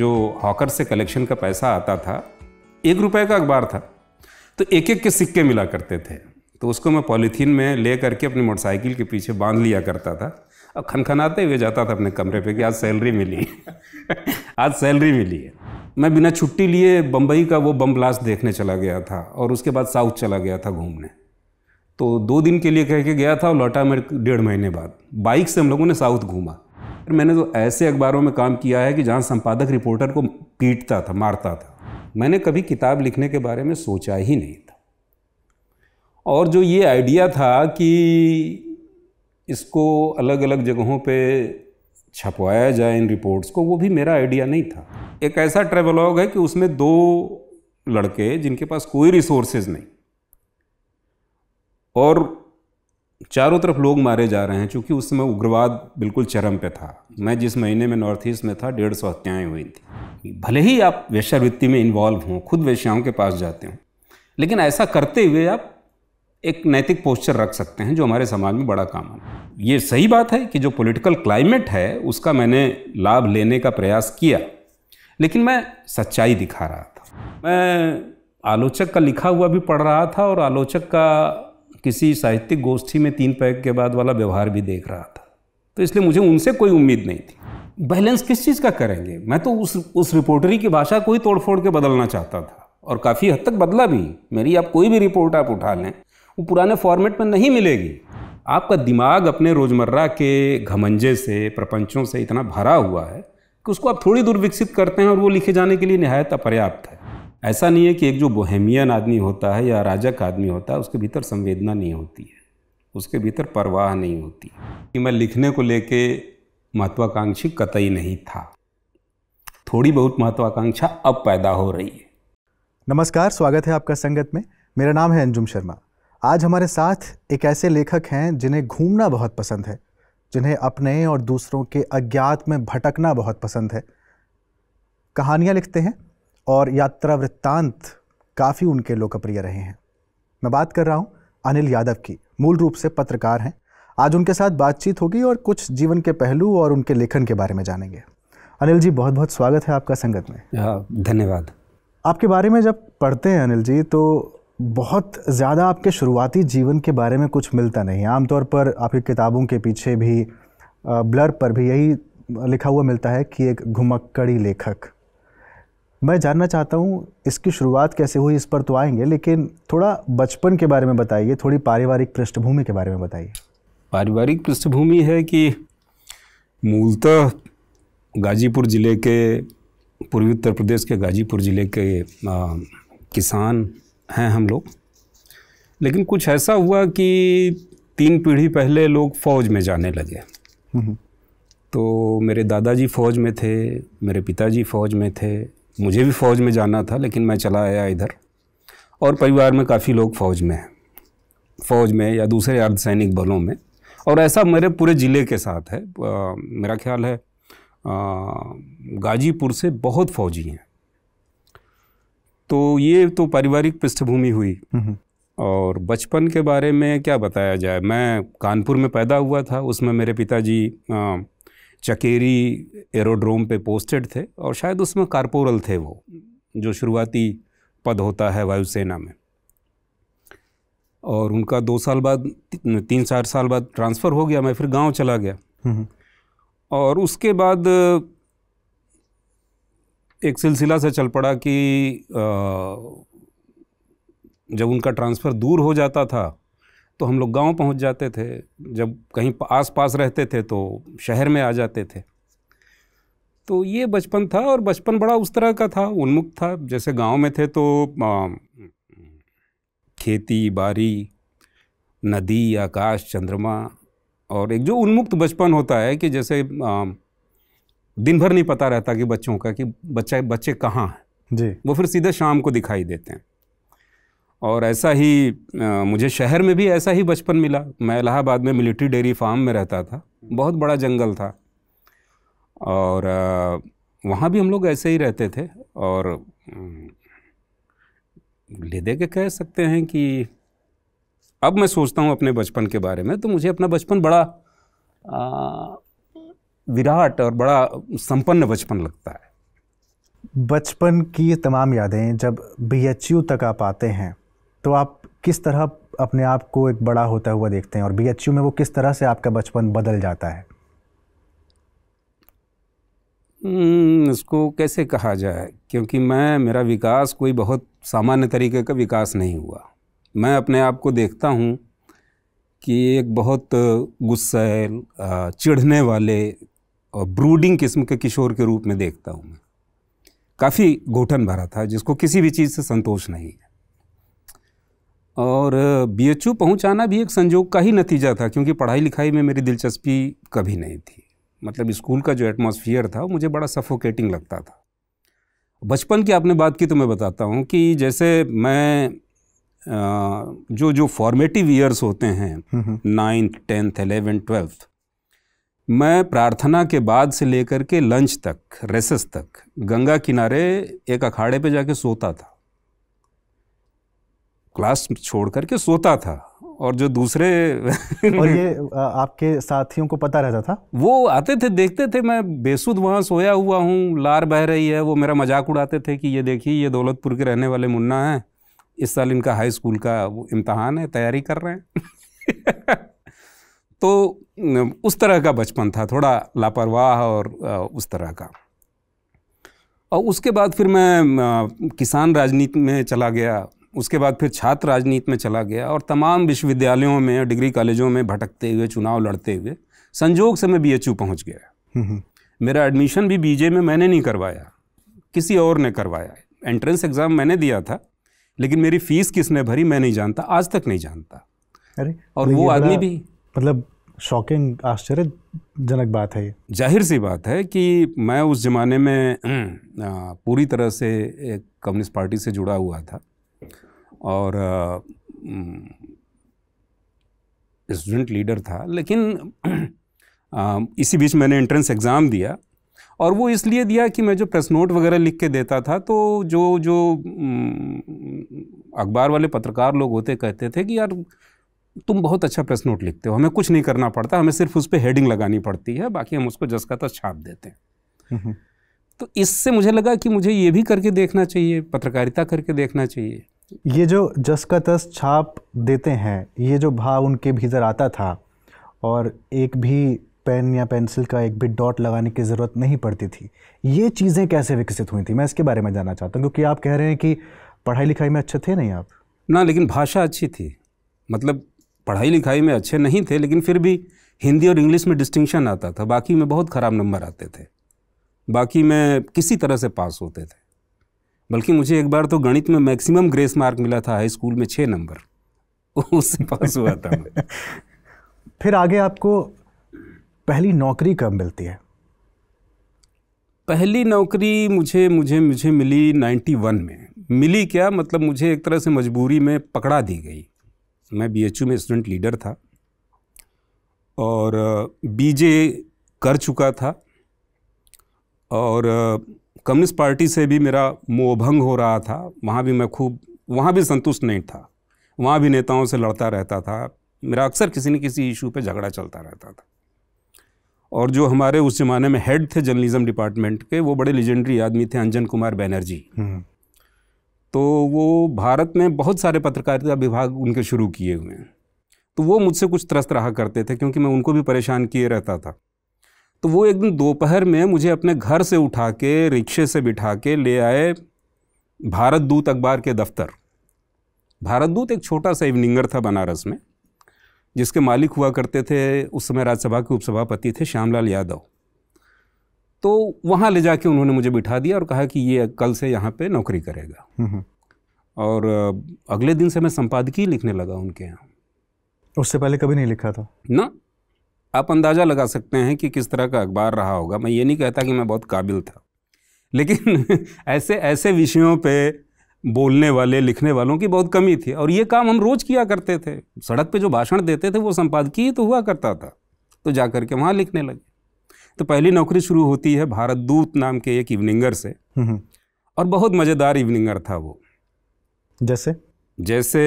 जो हॉकर से कलेक्शन का पैसा आता था एक रुपए का अखबार था तो एक एक के सिक्के मिला करते थे तो उसको मैं पॉलीथीन में ले करके अपनी मोटरसाइकिल के पीछे बांध लिया करता था अब खनखनाते हुए जाता था अपने कमरे पे कि आज सैलरी मिली आज सैलरी मिली है मैं बिना छुट्टी लिए बम्बई का वो बम ब्लास्ट देखने चला गया था और उसके बाद साउथ चला गया था घूमने तो दो दिन के लिए कह के गया था और लौटा मैं डेढ़ महीने बाद बाइक से हम लोगों ने साउथ घूमा फिर मैंने तो ऐसे अखबारों में काम किया है कि जहाँ संपादक रिपोर्टर को पीटता था मारता था मैंने कभी किताब लिखने के बारे में सोचा ही नहीं था और जो ये आइडिया था कि इसको अलग अलग जगहों पे छपवाया जाए इन रिपोर्ट्स को वो भी मेरा आइडिया नहीं था एक ऐसा ट्रेवलॉग है कि उसमें दो लड़के जिनके पास कोई रिसोर्सेज नहीं और चारों तरफ लोग मारे जा रहे हैं क्योंकि उस समय उग्रवाद बिल्कुल चरम पे था मैं जिस महीने में नॉर्थ ईस्ट में था डेढ़ सौ हत्याएँ हुई थी भले ही आप वेश्यावृत्ति में इन्वॉल्व हों खुद वेश्याओं के पास जाते हों लेकिन ऐसा करते हुए आप एक नैतिक पोस्चर रख सकते हैं जो हमारे समाज में बड़ा काम है ये सही बात है कि जो पॉलिटिकल क्लाइमेट है उसका मैंने लाभ लेने का प्रयास किया लेकिन मैं सच्चाई दिखा रहा था मैं आलोचक का लिखा हुआ भी पढ़ रहा था और आलोचक का किसी साहित्यिक गोष्ठी में तीन पैग के बाद वाला व्यवहार भी देख रहा था तो इसलिए मुझे उनसे कोई उम्मीद नहीं थी बैलेंस किस चीज़ का करेंगे मैं तो उस उस रिपोर्टरी की भाषा को ही तोड़फोड़ के बदलना चाहता था और काफ़ी हद तक बदला भी मेरी आप कोई भी रिपोर्ट आप उठा लें वो पुराने फॉर्मेट में नहीं मिलेगी आपका दिमाग अपने रोज़मर्रा के घमंजे से प्रपंचों से इतना भरा हुआ है कि उसको आप थोड़ी दूर विकसित करते हैं और वो लिखे जाने के लिए नहायत अपर्याप्त है ऐसा नहीं है कि एक जो बोहेमियन आदमी होता है या राजक आदमी होता है उसके भीतर संवेदना नहीं होती है उसके भीतर परवाह नहीं होती कि मैं लिखने को लेके महत्वाकांक्षी कतई नहीं था थोड़ी बहुत महत्वाकांक्षा अब पैदा हो रही है नमस्कार स्वागत है आपका संगत में मेरा नाम है अंजुम शर्मा आज हमारे साथ एक ऐसे लेखक हैं जिन्हें घूमना बहुत पसंद है जिन्हें अपने और दूसरों के अज्ञात में भटकना बहुत पसंद है कहानियाँ लिखते हैं और यात्रा वृत्तांत काफ़ी उनके लोकप्रिय रहे हैं मैं बात कर रहा हूँ अनिल यादव की मूल रूप से पत्रकार हैं आज उनके साथ बातचीत होगी और कुछ जीवन के पहलू और उनके लेखन के बारे में जानेंगे अनिल जी बहुत बहुत स्वागत है आपका संगत में हाँ धन्यवाद आपके बारे में जब पढ़ते हैं अनिल जी तो बहुत ज़्यादा आपके शुरुआती जीवन के बारे में कुछ मिलता नहीं आमतौर पर आपकी किताबों के पीछे भी ब्लर पर भी यही लिखा हुआ मिलता है कि एक घुमक्कड़ी लेखक मैं जानना चाहता हूँ इसकी शुरुआत कैसे हुई इस पर तो आएंगे लेकिन थोड़ा बचपन के बारे में बताइए थोड़ी पारिवारिक पृष्ठभूमि के बारे में बताइए पारिवारिक पृष्ठभूमि है कि मूलतः गाजीपुर ज़िले के पूर्वी उत्तर प्रदेश के गाजीपुर ज़िले के आ, किसान हैं हम लोग लेकिन कुछ ऐसा हुआ कि तीन पीढ़ी पहले लोग फ़ौज में जाने लगे हम्म। तो मेरे दादाजी फ़ौज में थे मेरे पिताजी फ़ौज में थे मुझे भी फ़ौज में जाना था लेकिन मैं चला आया इधर और परिवार में काफ़ी लोग फ़ौज में हैं फ़ौज में या दूसरे अर्धसैनिक बलों में और ऐसा मेरे पूरे ज़िले के साथ है आ, मेरा ख्याल है गाजीपुर से बहुत फ़ौजी हैं तो ये तो पारिवारिक पृष्ठभूमि हुई हम्म। और बचपन के बारे में क्या बताया जाए मैं कानपुर में पैदा हुआ था उसमें मेरे पिताजी चकेरी एरोड्रोम पे पोस्टेड थे और शायद उसमें कारपोरल थे वो जो शुरुआती पद होता है वायुसेना में और उनका दो साल बाद तीन चार साल बाद ट्रांसफ़र हो गया मैं फिर गांव चला गया हम्म, हम्म। और उसके बाद एक सिलसिला से चल पड़ा कि जब उनका ट्रांसफ़र दूर हो जाता था तो हम लोग गांव पहुंच जाते थे जब कहीं आस पास रहते थे तो शहर में आ जाते थे तो ये बचपन था और बचपन बड़ा उस तरह का था उन्मुख था जैसे गांव में थे तो खेती बारी नदी आकाश चंद्रमा और एक जो उन्मुक्त बचपन होता है कि जैसे दिन भर नहीं पता रहता कि बच्चों का कि बच्चा बच्चे कहाँ हैं जी वो फिर सीधे शाम को दिखाई देते हैं और ऐसा ही आ, मुझे शहर में भी ऐसा ही बचपन मिला मैं इलाहाबाद में मिलिट्री डेयरी फार्म में रहता था बहुत बड़ा जंगल था और वहाँ भी हम लोग ऐसे ही रहते थे और ले दे के कह सकते हैं कि अब मैं सोचता हूँ अपने बचपन के बारे में तो मुझे अपना बचपन बड़ा आ, विराट और बड़ा संपन्न बचपन लगता है बचपन की तमाम यादें जब बी तक आप आते हैं तो आप किस तरह अपने आप को एक बड़ा होता हुआ देखते हैं और बी में वो किस तरह से आपका बचपन बदल जाता है हम्म, इसको कैसे कहा जाए क्योंकि मैं मेरा विकास कोई बहुत सामान्य तरीके का विकास नहीं हुआ मैं अपने आप को देखता हूँ कि एक बहुत गुस्सैल चिढ़ने वाले और ब्रूडिंग किस्म के किशोर के रूप में देखता हूँ मैं काफ़ी घोटन भरा था जिसको किसी भी चीज़ से संतोष नहीं है और बी एच पहुँचाना भी एक संजोग का ही नतीजा था क्योंकि पढ़ाई लिखाई में मेरी दिलचस्पी कभी नहीं थी मतलब स्कूल का जो एटमॉस्फियर था वो मुझे बड़ा सफोकेटिंग लगता था बचपन की आपने बात की तो मैं बताता हूँ कि जैसे मैं जो जो फॉर्मेटिव ईयर्स होते हैं नाइन्थ टेंथ एलेवेंथ ट्वेल्थ मैं प्रार्थना के बाद से लेकर के लंच तक रेसेस तक गंगा किनारे एक अखाड़े पे जाके सोता था क्लास छोड़ करके सोता था और जो दूसरे और ये आपके साथियों को पता रहता था वो आते थे देखते थे मैं बेसुद वहाँ सोया हुआ हूँ लार बह रही है वो मेरा मजाक उड़ाते थे कि ये देखिए ये दौलतपुर के रहने वाले मुन्ना हैं इस साल इनका हाई स्कूल का वो इम्तहान है तैयारी कर रहे हैं तो उस तरह का बचपन था थोड़ा लापरवाह और उस तरह का और उसके बाद फिर मैं किसान राजनीति में चला गया उसके बाद फिर छात्र राजनीति में चला गया और तमाम विश्वविद्यालयों में डिग्री कॉलेजों में भटकते हुए चुनाव लड़ते हुए संजोग से मैं बी एच पहुँच गया हम्म, हम्म। मेरा एडमिशन भी बीजे में मैंने नहीं करवाया किसी और ने करवाया एंट्रेंस एग्ज़ाम मैंने दिया था लेकिन मेरी फ़ीस किसने भरी मैं नहीं जानता आज तक नहीं जानता अरे और तो वो आदमी भी मतलब शॉकिंग आश्चर्यजनक बात है जाहिर सी बात है कि मैं उस ज़माने में पूरी तरह से एक कम्युनिस्ट पार्टी से जुड़ा हुआ था और स्टूडेंट लीडर था लेकिन आ, इसी बीच मैंने एंट्रेंस एग्ज़ाम दिया और वो इसलिए दिया कि मैं जो प्रेस नोट वगैरह लिख के देता था तो जो जो अखबार वाले पत्रकार लोग होते कहते थे कि यार तुम बहुत अच्छा प्रेस नोट लिखते हो हमें कुछ नहीं करना पड़ता हमें सिर्फ उस पर हेडिंग लगानी पड़ती है बाकी हम उसको जस का तस छाप देते हैं हम्म, हम्म। तो इससे मुझे लगा कि मुझे ये भी करके देखना चाहिए पत्रकारिता करके देखना चाहिए ये जो जस का तस छाप देते हैं ये जो भाव उनके भीतर आता था और एक भी पेन या पेंसिल का एक भी डॉट लगाने की ज़रूरत नहीं पड़ती थी ये चीज़ें कैसे विकसित हुई थी मैं इसके बारे में जानना चाहता हूँ क्योंकि आप कह रहे हैं कि पढ़ाई लिखाई में अच्छे थे नहीं आप ना लेकिन भाषा अच्छी थी मतलब पढ़ाई लिखाई में अच्छे नहीं थे लेकिन फिर भी हिंदी और इंग्लिश में डिस्टिंक्शन आता था बाकी में बहुत ख़राब नंबर आते थे बाकी में किसी तरह से पास होते थे बल्कि मुझे एक बार तो गणित में मैक्सिमम ग्रेस मार्क मिला था हाई स्कूल में छः नंबर उससे पास हुआ था मैं फिर आगे आपको पहली नौकरी कब मिलती है पहली नौकरी मुझे मुझे मुझे मिली 91 में मिली क्या मतलब मुझे एक तरह से मजबूरी में पकड़ा दी गई मैं बी में स्टूडेंट लीडर था और बीजे कर चुका था और कम्युनिस्ट पार्टी से भी मेरा मोहभंग हो रहा था वहाँ भी मैं खूब वहाँ भी संतुष्ट नहीं था वहाँ भी नेताओं से लड़ता रहता था मेरा अक्सर किसी न किसी इशू पे झगड़ा चलता रहता था और जो हमारे उस ज़माने में हेड थे जर्नलिज़म डिपार्टमेंट के वो बड़े लेजेंडरी आदमी थे अंजन कुमार बैनर्जी हम्म। तो वो भारत में बहुत सारे पत्रकारिता विभाग उनके शुरू किए हुए हैं तो वो मुझसे कुछ त्रस्त रहा करते थे क्योंकि मैं उनको भी परेशान किए रहता था तो वो एक दिन दोपहर में मुझे अपने घर से उठा के रिक्शे से बिठा के ले आए भारत दूत अखबार के दफ्तर भारत दूत एक छोटा सा इवनिंगर था बनारस में जिसके मालिक हुआ करते थे उस समय राज्यसभा के उपसभापति थे श्यामलाल यादव तो वहाँ ले जाके उन्होंने मुझे बिठा दिया और कहा कि ये कल से यहाँ पे नौकरी करेगा हम्म, हम्म। और अगले दिन से मैं संपादकीय लिखने लगा उनके यहाँ उससे पहले कभी नहीं लिखा था ना आप अंदाज़ा लगा सकते हैं कि किस तरह का अखबार रहा होगा मैं ये नहीं कहता कि मैं बहुत काबिल था लेकिन ऐसे ऐसे विषयों पे बोलने वाले लिखने वालों की बहुत कमी थी और ये काम हम रोज़ किया करते थे सड़क पे जो भाषण देते थे वो संपादकीय तो हुआ करता था तो जा कर के वहाँ लिखने लगे तो पहली नौकरी शुरू होती है भारत दूत नाम के एक इवनिंगर से हम्म, हम्म। और बहुत मज़ेदार इवनिंगर था वो जैसे जैसे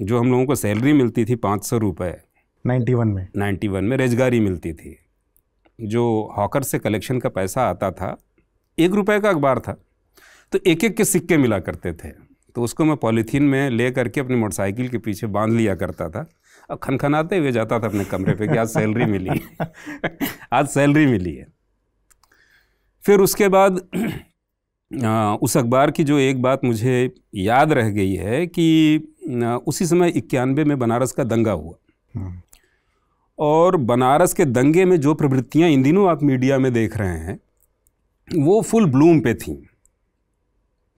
जो हम लोगों को सैलरी मिलती थी पाँच सौ रुपये 91 में 91 में रेजगारी मिलती थी जो हॉकर से कलेक्शन का पैसा आता था एक रुपए का अखबार था तो एक एक के सिक्के मिला करते थे तो उसको मैं पॉलीथीन में ले करके अपनी मोटरसाइकिल के पीछे बांध लिया करता था और खनखनाते हुए जाता था अपने कमरे पे कि आज सैलरी मिली आज सैलरी मिली है फिर उसके बाद उस अखबार की जो एक बात मुझे याद रह गई है कि उसी समय इक्यानवे में बनारस का दंगा हुआ हम्म। और बनारस के दंगे में जो प्रवृत्तियां इन दिनों आप मीडिया में देख रहे हैं वो फुल ब्लूम पे थी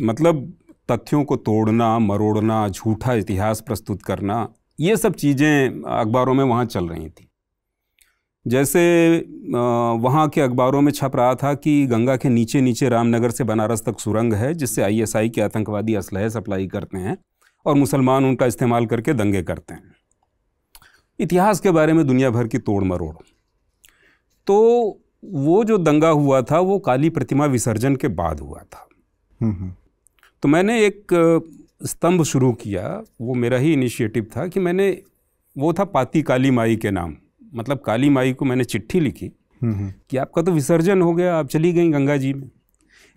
मतलब तथ्यों को तोड़ना मरोड़ना झूठा इतिहास प्रस्तुत करना ये सब चीज़ें अखबारों में वहाँ चल रही थी जैसे वहाँ के अखबारों में छप रहा था कि गंगा के नीचे नीचे रामनगर से बनारस तक सुरंग है जिससे आईएसआई के आतंकवादी असलहे सप्लाई करते हैं और मुसलमान उनका इस्तेमाल करके दंगे करते हैं इतिहास के बारे में दुनिया भर की तोड़ मरोड़ तो वो जो दंगा हुआ था वो काली प्रतिमा विसर्जन के बाद हुआ था हम्म, हम्म। तो मैंने एक स्तंभ शुरू किया वो मेरा ही इनिशिएटिव था कि मैंने वो था पाती काली माई के नाम मतलब काली माई को मैंने चिट्ठी लिखी हम्म, कि आपका तो विसर्जन हो गया आप चली गई गंगा जी में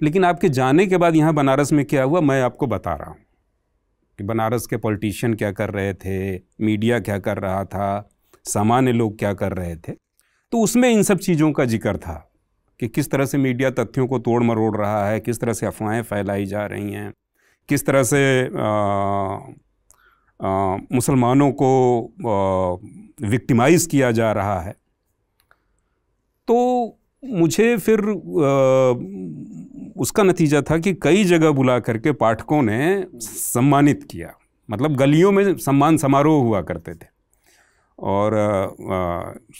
लेकिन आपके जाने के बाद यहाँ बनारस में क्या हुआ मैं आपको बता रहा हूँ कि बनारस के पॉलिटिशियन क्या कर रहे थे मीडिया क्या कर रहा था सामान्य लोग क्या कर रहे थे तो उसमें इन सब चीज़ों का जिक्र था कि किस तरह से मीडिया तथ्यों को तोड़ मरोड़ रहा है किस तरह से अफवाहें फैलाई जा रही हैं किस तरह से मुसलमानों को विक्टिमाइज़ किया जा रहा है तो मुझे फिर आ, उसका नतीजा था कि कई जगह बुला करके पाठकों ने सम्मानित किया मतलब गलियों में सम्मान समारोह हुआ करते थे और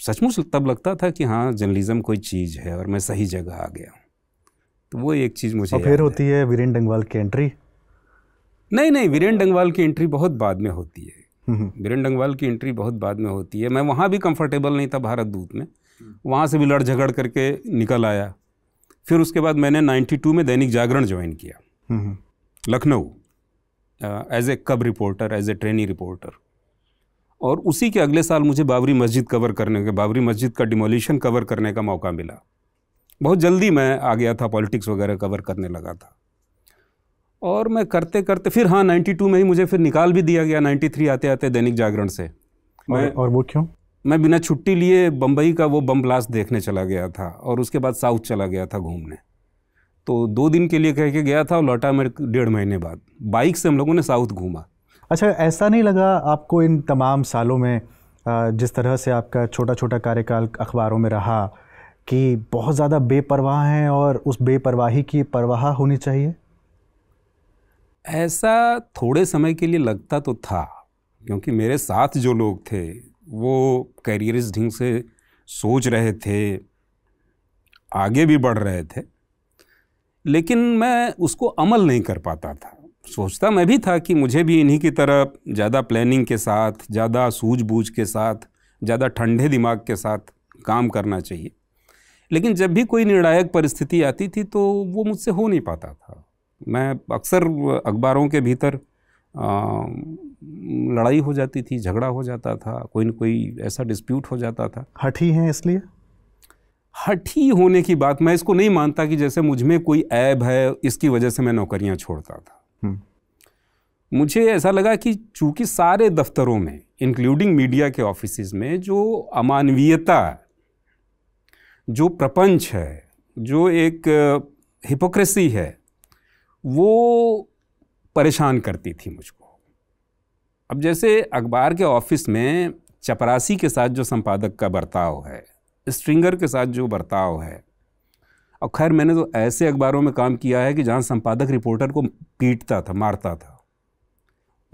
सचमुच तब लगता था कि हाँ जर्नलिज़्म कोई चीज़ है और मैं सही जगह आ गया हूँ तो वो एक चीज़ मुझे और फिर होती है वीरेन डंगवाल की एंट्री नहीं नहीं वीरेन डंगवाल की एंट्री बहुत बाद में होती है हम्म, हम्म। वीरेन डंगवाल की एंट्री बहुत बाद में होती है मैं वहाँ भी कंफर्टेबल नहीं था भारत दूत में वहाँ से भी लड़ झगड़ करके निकल आया फिर उसके बाद मैंने 92 में दैनिक जागरण ज्वाइन किया Lucknow as a cub reporter as a trainee reporter और उसी के अगले साल मुझे बाबरी मस्जिद कवर करने के बाबरी मस्जिद का डिमोलिशन कवर करने का मौका मिला बहुत जल्दी मैं आ गया था पॉलिटिक्स वगैरह कवर करने लगा था और मैं करते करते फिर हाँ 92 में ही मुझे फिर निकाल भी दिया गया 93 आते आते दैनिक जागरण से मैं और, और वो क्यों मैं बिना छुट्टी लिए बम्बई का वो बम ब्लास्ट देखने चला गया था और उसके बाद साउथ चला गया था घूमने तो दो दिन के लिए कह के गया था और लौटा मैं डेढ़ महीने बाद बाइक से हम लोगों ने साउथ घूमा अच्छा ऐसा नहीं लगा आपको इन तमाम सालों में जिस तरह से आपका छोटा छोटा कार्यकाल अखबारों में रहा कि बहुत ज़्यादा बेपरवाह हैं और उस बेपरवाही की परवाह होनी चाहिए ऐसा थोड़े समय के लिए लगता तो था क्योंकि मेरे साथ जो लोग थे वो करियर इस ढंग से सोच रहे थे आगे भी बढ़ रहे थे लेकिन मैं उसको अमल नहीं कर पाता था सोचता मैं भी था कि मुझे भी इन्हीं की तरह ज़्यादा प्लानिंग के साथ ज़्यादा सूझबूझ के साथ ज़्यादा ठंडे दिमाग के साथ काम करना चाहिए लेकिन जब भी कोई निर्णायक परिस्थिति आती थी तो वो मुझसे हो नहीं पाता था मैं अक्सर अखबारों के भीतर लड़ाई हो जाती थी झगड़ा हो जाता था कोई ना कोई ऐसा डिस्प्यूट हो जाता था हठी हैं इसलिए हठी होने की बात मैं इसको नहीं मानता कि जैसे मुझ में कोई ऐब है इसकी वजह से मैं नौकरियां छोड़ता था हम्म। मुझे ऐसा लगा कि चूंकि सारे दफ्तरों में इंक्लूडिंग मीडिया के ऑफिस में जो अमानवीयता जो प्रपंच है जो एक हिपोक्रेसी है वो परेशान करती थी मुझको अब जैसे अखबार के ऑफिस में चपरासी के साथ जो संपादक का बर्ताव है स्ट्रिंगर के साथ जो बर्ताव है और खैर मैंने तो ऐसे अखबारों में काम किया है कि जहाँ संपादक रिपोर्टर को पीटता था मारता था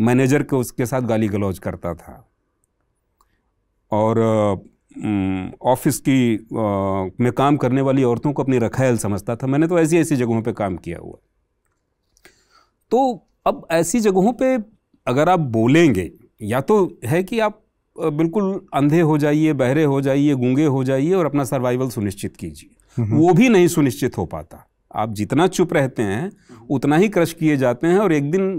मैनेजर को उसके साथ गाली गलौज करता था और ऑफिस की आ, में काम करने वाली औरतों को अपनी रखैल समझता था मैंने तो ऐसी ऐसी जगहों पे काम किया हुआ तो अब ऐसी जगहों पे अगर आप बोलेंगे या तो है कि आप बिल्कुल अंधे हो जाइए बहरे हो जाइए गूंगे हो जाइए और अपना सर्वाइवल सुनिश्चित कीजिए हम्म, हम्म। वो भी नहीं सुनिश्चित हो पाता आप जितना चुप रहते हैं उतना ही क्रश किए जाते हैं और एक दिन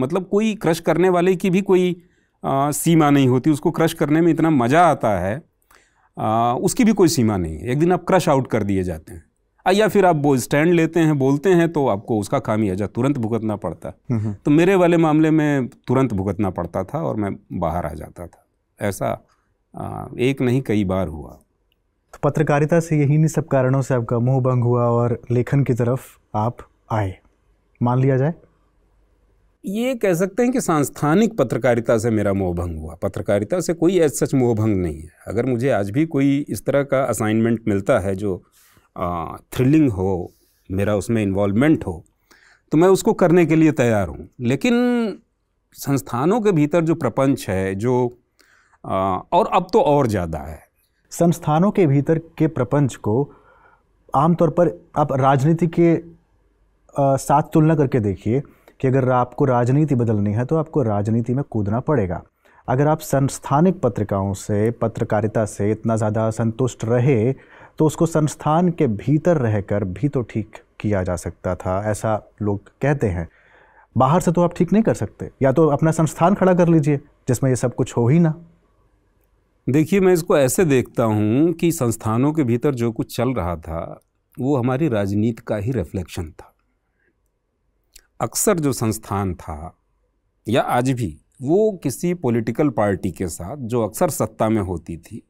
मतलब कोई क्रश करने वाले की भी कोई आ, सीमा नहीं होती उसको क्रश करने में इतना मज़ा आता है आ, उसकी भी कोई सीमा नहीं है एक दिन आप क्रश आउट कर दिए जाते हैं या फिर आप वो स्टैंड लेते हैं बोलते हैं तो आपको उसका खामियाजा तुरंत भुगतना पड़ता है तो मेरे वाले मामले में तुरंत भुगतना पड़ता था और मैं बाहर आ जाता था ऐसा एक नहीं कई बार हुआ तो पत्रकारिता से यही नहीं सब कारणों से आपका मोह भंग हुआ और लेखन की तरफ आप आए मान लिया जाए ये कह सकते हैं कि सांस्थानिक पत्रकारिता से मेरा मोह भंग हुआ पत्रकारिता से कोई ऐसा सच मोह भंग नहीं है अगर मुझे आज भी कोई इस तरह का असाइनमेंट मिलता है जो थ्रिलिंग हो मेरा उसमें इन्वॉल्वमेंट हो तो मैं उसको करने के लिए तैयार हूँ लेकिन संस्थानों के भीतर जो प्रपंच है जो आ, और अब तो और ज़्यादा है संस्थानों के भीतर के प्रपंच को आमतौर पर आप राजनीति के आ, साथ तुलना करके देखिए कि अगर आपको राजनीति बदलनी है तो आपको राजनीति में कूदना पड़ेगा अगर आप संस्थानिक पत्रिकाओं से पत्रकारिता से इतना ज़्यादा संतुष्ट रहे तो उसको संस्थान के भीतर रहकर भी तो ठीक किया जा सकता था ऐसा लोग कहते हैं बाहर से तो आप ठीक नहीं कर सकते या तो अपना संस्थान खड़ा कर लीजिए जिसमें ये सब कुछ हो ही ना देखिए मैं इसको ऐसे देखता हूँ कि संस्थानों के भीतर जो कुछ चल रहा था वो हमारी राजनीति का ही रिफ्लेक्शन था अक्सर जो संस्थान था या आज भी वो किसी पॉलिटिकल पार्टी के साथ जो अक्सर सत्ता में होती थी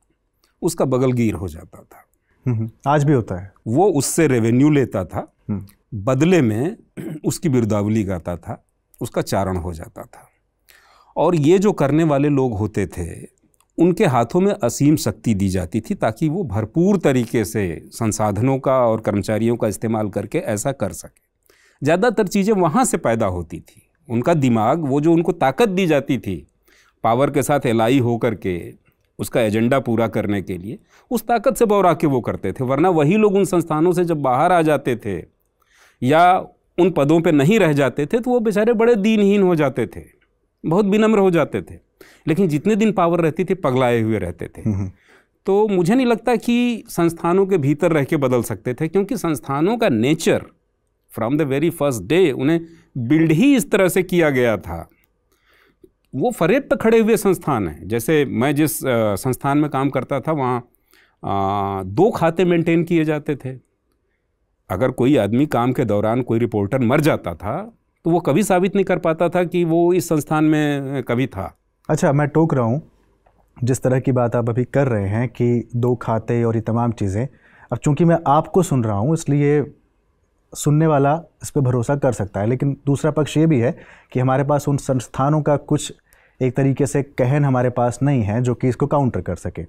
उसका बगलगीर हो जाता था हम्म, हम्म। आज भी होता है वो उससे रेवेन्यू लेता था हम्म। बदले में उसकी बिरदावली गाता था उसका चारण हो जाता था और ये जो करने वाले लोग होते थे उनके हाथों में असीम शक्ति दी जाती थी ताकि वो भरपूर तरीके से संसाधनों का और कर्मचारियों का इस्तेमाल करके ऐसा कर सके ज़्यादातर चीज़ें वहाँ से पैदा होती थी उनका दिमाग वो जो उनको ताकत दी जाती थी पावर के साथ एलाई हो के उसका एजेंडा पूरा करने के लिए उस ताकत से बौरा के वो करते थे वरना वही लोग उन संस्थानों से जब बाहर आ जाते थे या उन पदों पे नहीं रह जाते थे तो वो बेचारे बड़े दीनहीन हो जाते थे बहुत विनम्र हो जाते थे लेकिन जितने दिन पावर रहती थी पगलाए हुए रहते थे हम्म, हम्म। तो मुझे नहीं लगता कि संस्थानों के भीतर रह के बदल सकते थे क्योंकि संस्थानों का nature from the very first day उन्हें बिल्ड ही इस तरह से किया गया था वो फरेब पर खड़े हुए संस्थान हैं जैसे मैं जिस संस्थान में काम करता था वहाँ दो खाते मेंटेन किए जाते थे अगर कोई आदमी काम के दौरान कोई रिपोर्टर मर जाता था तो वो कभी साबित नहीं कर पाता था कि वो इस संस्थान में कभी था अच्छा मैं टोक रहा हूँ जिस तरह की बात आप अभी कर रहे हैं कि दो खाते और ये तमाम चीज़ें अब चूंकि मैं आपको सुन रहा हूँ इसलिए सुनने वाला इस पर भरोसा कर सकता है लेकिन दूसरा पक्ष ये भी है कि हमारे पास उन संस्थानों का कुछ एक तरीके से कहन हमारे पास नहीं है जो कि इसको काउंटर कर सके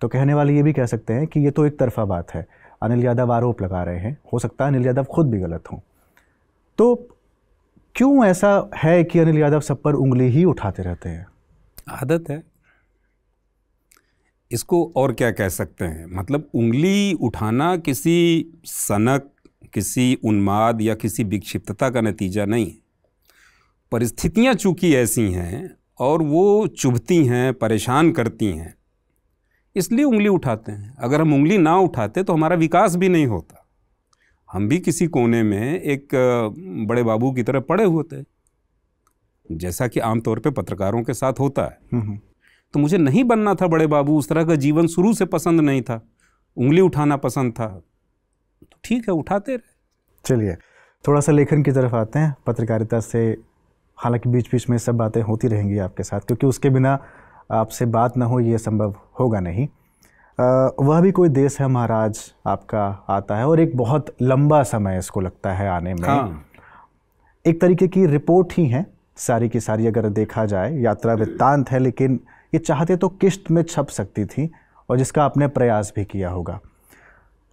तो कहने वाले ये भी कह सकते हैं कि ये तो एक तरफा बात है अनिल यादव आरोप लगा रहे हैं हो सकता है अनिल यादव खुद भी गलत हों तो क्यों ऐसा है कि अनिल यादव सब पर उंगली ही उठाते रहते हैं आदत है इसको और क्या कह सकते हैं मतलब उंगली उठाना किसी सनक किसी उन्माद या किसी विक्षिप्तता का नतीजा नहीं परिस्थितियाँ चूँकि ऐसी हैं और वो चुभती हैं परेशान करती हैं इसलिए उंगली उठाते हैं अगर हम उंगली ना उठाते तो हमारा विकास भी नहीं होता हम भी किसी कोने में एक बड़े बाबू की तरह पड़े होते जैसा कि आमतौर पर पत्रकारों के साथ होता है हम्म, हम्म। तो मुझे नहीं बनना था बड़े बाबू उस तरह का जीवन शुरू से पसंद नहीं था उंगली उठाना पसंद था ठीक है उठाते रहे चलिए थोड़ा सा लेखन की तरफ आते हैं पत्रकारिता से हालांकि बीच बीच में सब बातें होती रहेंगी आपके साथ क्योंकि उसके बिना आपसे बात ना हो ये संभव होगा नहीं वह भी कोई देश है महाराज आपका आता है और एक बहुत लंबा समय इसको लगता है आने में हाँ। एक तरीके की रिपोर्ट ही है सारी की सारी अगर देखा जाए यात्रा वृत्तांत है लेकिन ये चाहते तो किश्त में छप सकती थी और जिसका आपने प्रयास भी किया होगा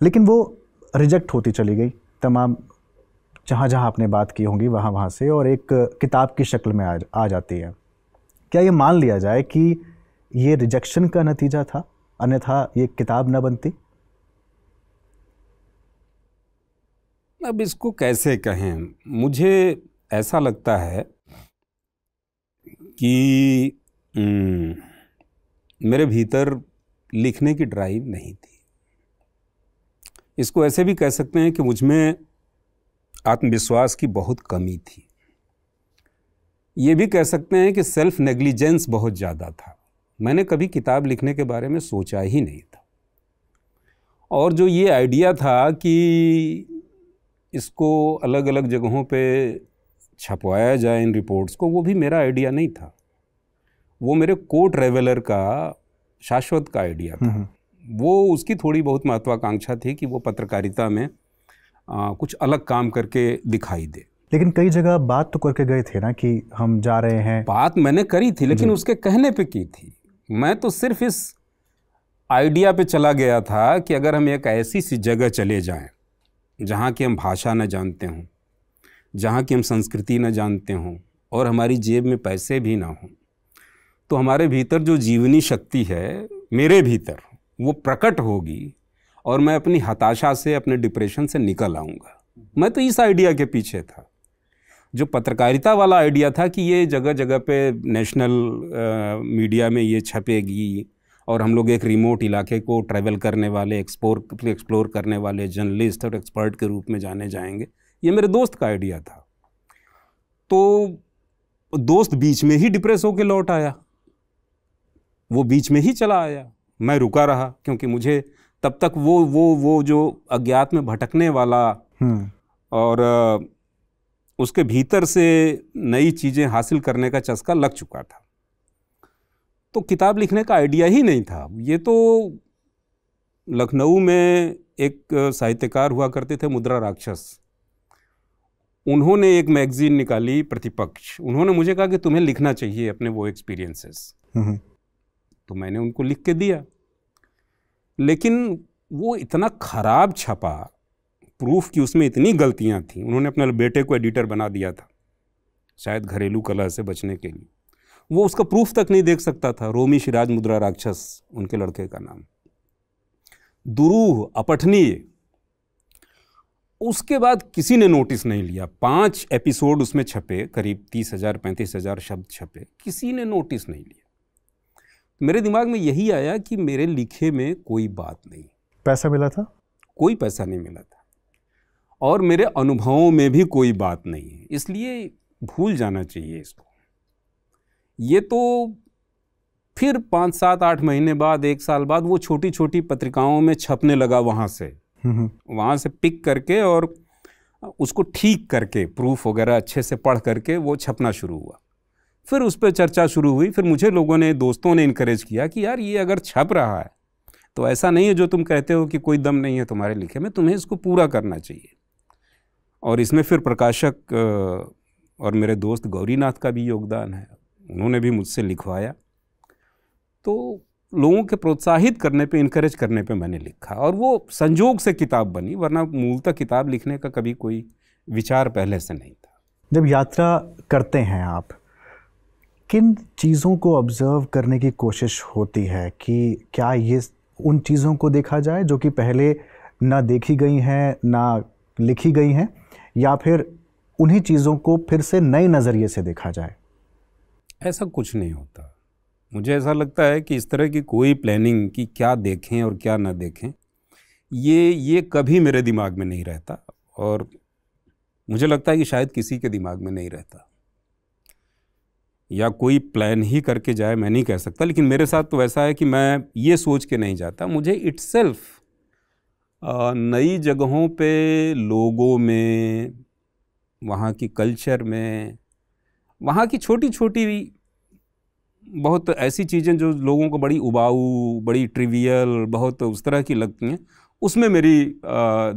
लेकिन वो रिजेक्ट होती चली गई तमाम जहाँ जहाँ आपने बात की होंगी वहाँ वहाँ से और एक किताब की शक्ल में आ, आ जाती है क्या ये मान लिया जाए कि ये रिजेक्शन का नतीजा था अन्यथा ये किताब ना बनती अब इसको कैसे कहें मुझे ऐसा लगता है कि मेरे भीतर लिखने की ड्राइव नहीं थी इसको ऐसे भी कह सकते हैं कि मुझमें आत्मविश्वास की बहुत कमी थी ये भी कह सकते हैं कि सेल्फ नेग्लिजेंस बहुत ज़्यादा था मैंने कभी किताब लिखने के बारे में सोचा ही नहीं था और जो ये आइडिया था कि इसको अलग अलग जगहों पे छपवाया जाए इन रिपोर्ट्स को वो भी मेरा आइडिया नहीं था वो मेरे कोट रेवेलर का शाश्वत का आइडिया था हम्म। वो उसकी थोड़ी बहुत महत्वाकांक्षा थी कि वो पत्रकारिता में आ, कुछ अलग काम करके दिखाई दे लेकिन कई जगह बात तो करके गए थे ना कि हम जा रहे हैं बात मैंने करी थी लेकिन उसके कहने पे की थी मैं तो सिर्फ इस आइडिया पे चला गया था कि अगर हम एक ऐसी सी जगह चले जाएं जहाँ की हम भाषा न जानते हों जहाँ की हम संस्कृति न जानते हों और हमारी जेब में पैसे भी ना हों तो हमारे भीतर जो जीवनी शक्ति है मेरे भीतर वो प्रकट होगी और मैं अपनी हताशा से अपने डिप्रेशन से निकल आऊँगा मैं तो इस आइडिया के पीछे था जो पत्रकारिता वाला आइडिया था कि ये जगह जगह पे नेशनल आ, मीडिया में ये छपेगी और हम लोग एक रिमोट इलाके को ट्रैवल करने वाले एक्सप्लोर एक्सप्लोर करने वाले जर्नलिस्ट और एक्सपर्ट के रूप में जाने जाएंगे ये मेरे दोस्त का आइडिया था तो दोस्त बीच में ही डिप्रेस होकर लौट आया वो बीच में ही चला आया मैं रुका रहा क्योंकि मुझे तब तक वो वो वो जो अज्ञात में भटकने वाला हम्म। और उसके भीतर से नई चीज़ें हासिल करने का चस्का लग चुका था तो किताब लिखने का आइडिया ही नहीं था ये तो लखनऊ में एक साहित्यकार हुआ करते थे मुद्रा राक्षस उन्होंने एक मैगज़ीन निकाली प्रतिपक्ष उन्होंने मुझे कहा कि तुम्हें लिखना चाहिए अपने वो एक्सपीरियंसेस तो मैंने उनको लिख के दिया लेकिन वो इतना ख़राब छपा प्रूफ की उसमें इतनी गलतियां थी उन्होंने अपने बेटे को एडिटर बना दिया था शायद घरेलू कला से बचने के लिए वो उसका प्रूफ तक नहीं देख सकता था रोमी शिराज मुद्रा राक्षस उनके लड़के का नाम दुरूह अपठनीय उसके बाद किसी ने नोटिस नहीं लिया पांच एपिसोड उसमें छपे करीब तीस हज़ार पैंतीस हज़ार शब्द छपे किसी ने नोटिस नहीं लिया मेरे दिमाग में यही आया कि मेरे लिखे में कोई बात नहीं पैसा मिला था कोई पैसा नहीं मिला था और मेरे अनुभवों में भी कोई बात नहीं है इसलिए भूल जाना चाहिए इसको ये तो फिर पाँच सात आठ महीने बाद एक साल बाद वो छोटी छोटी पत्रिकाओं में छपने लगा वहाँ से हम्म, हम्म। वहाँ से पिक करके और उसको ठीक करके प्रूफ वगैरह अच्छे से पढ़ करके वो छपना शुरू हुआ फिर उस पर चर्चा शुरू हुई फिर मुझे लोगों ने दोस्तों ने इनक्रेज किया कि यार ये अगर छप रहा है तो ऐसा नहीं है जो तुम कहते हो कि कोई दम नहीं है तुम्हारे लिखे में तुम्हें इसको पूरा करना चाहिए और इसमें फिर प्रकाशक और मेरे दोस्त गौरीनाथ का भी योगदान है उन्होंने भी मुझसे लिखवाया तो लोगों के प्रोत्साहित करने पे इनक्रेज करने पे मैंने लिखा और वो संजोग से किताब बनी वरना मूलतः किताब लिखने का कभी कोई विचार पहले से नहीं था जब यात्रा करते हैं आप किन चीज़ों को ऑब्ज़र्व करने की कोशिश होती है कि क्या ये उन चीज़ों को देखा जाए जो कि पहले ना देखी गई हैं ना लिखी गई हैं या फिर उन्हीं चीज़ों को फिर से नए नज़रिए से देखा जाए ऐसा कुछ नहीं होता मुझे ऐसा लगता है कि इस तरह की कोई प्लानिंग कि क्या देखें और क्या ना देखें ये ये कभी मेरे दिमाग में नहीं रहता और मुझे लगता है कि शायद किसी के दिमाग में नहीं रहता या कोई प्लान ही करके जाए मैं नहीं कह सकता लेकिन मेरे साथ तो ऐसा है कि मैं ये सोच के नहीं जाता मुझे सेल्फ नई जगहों पे लोगों में वहाँ की कल्चर में वहाँ की छोटी छोटी बहुत ऐसी चीज़ें जो लोगों को बड़ी उबाऊ बड़ी ट्रिवियल बहुत उस तरह की लगती हैं उसमें मेरी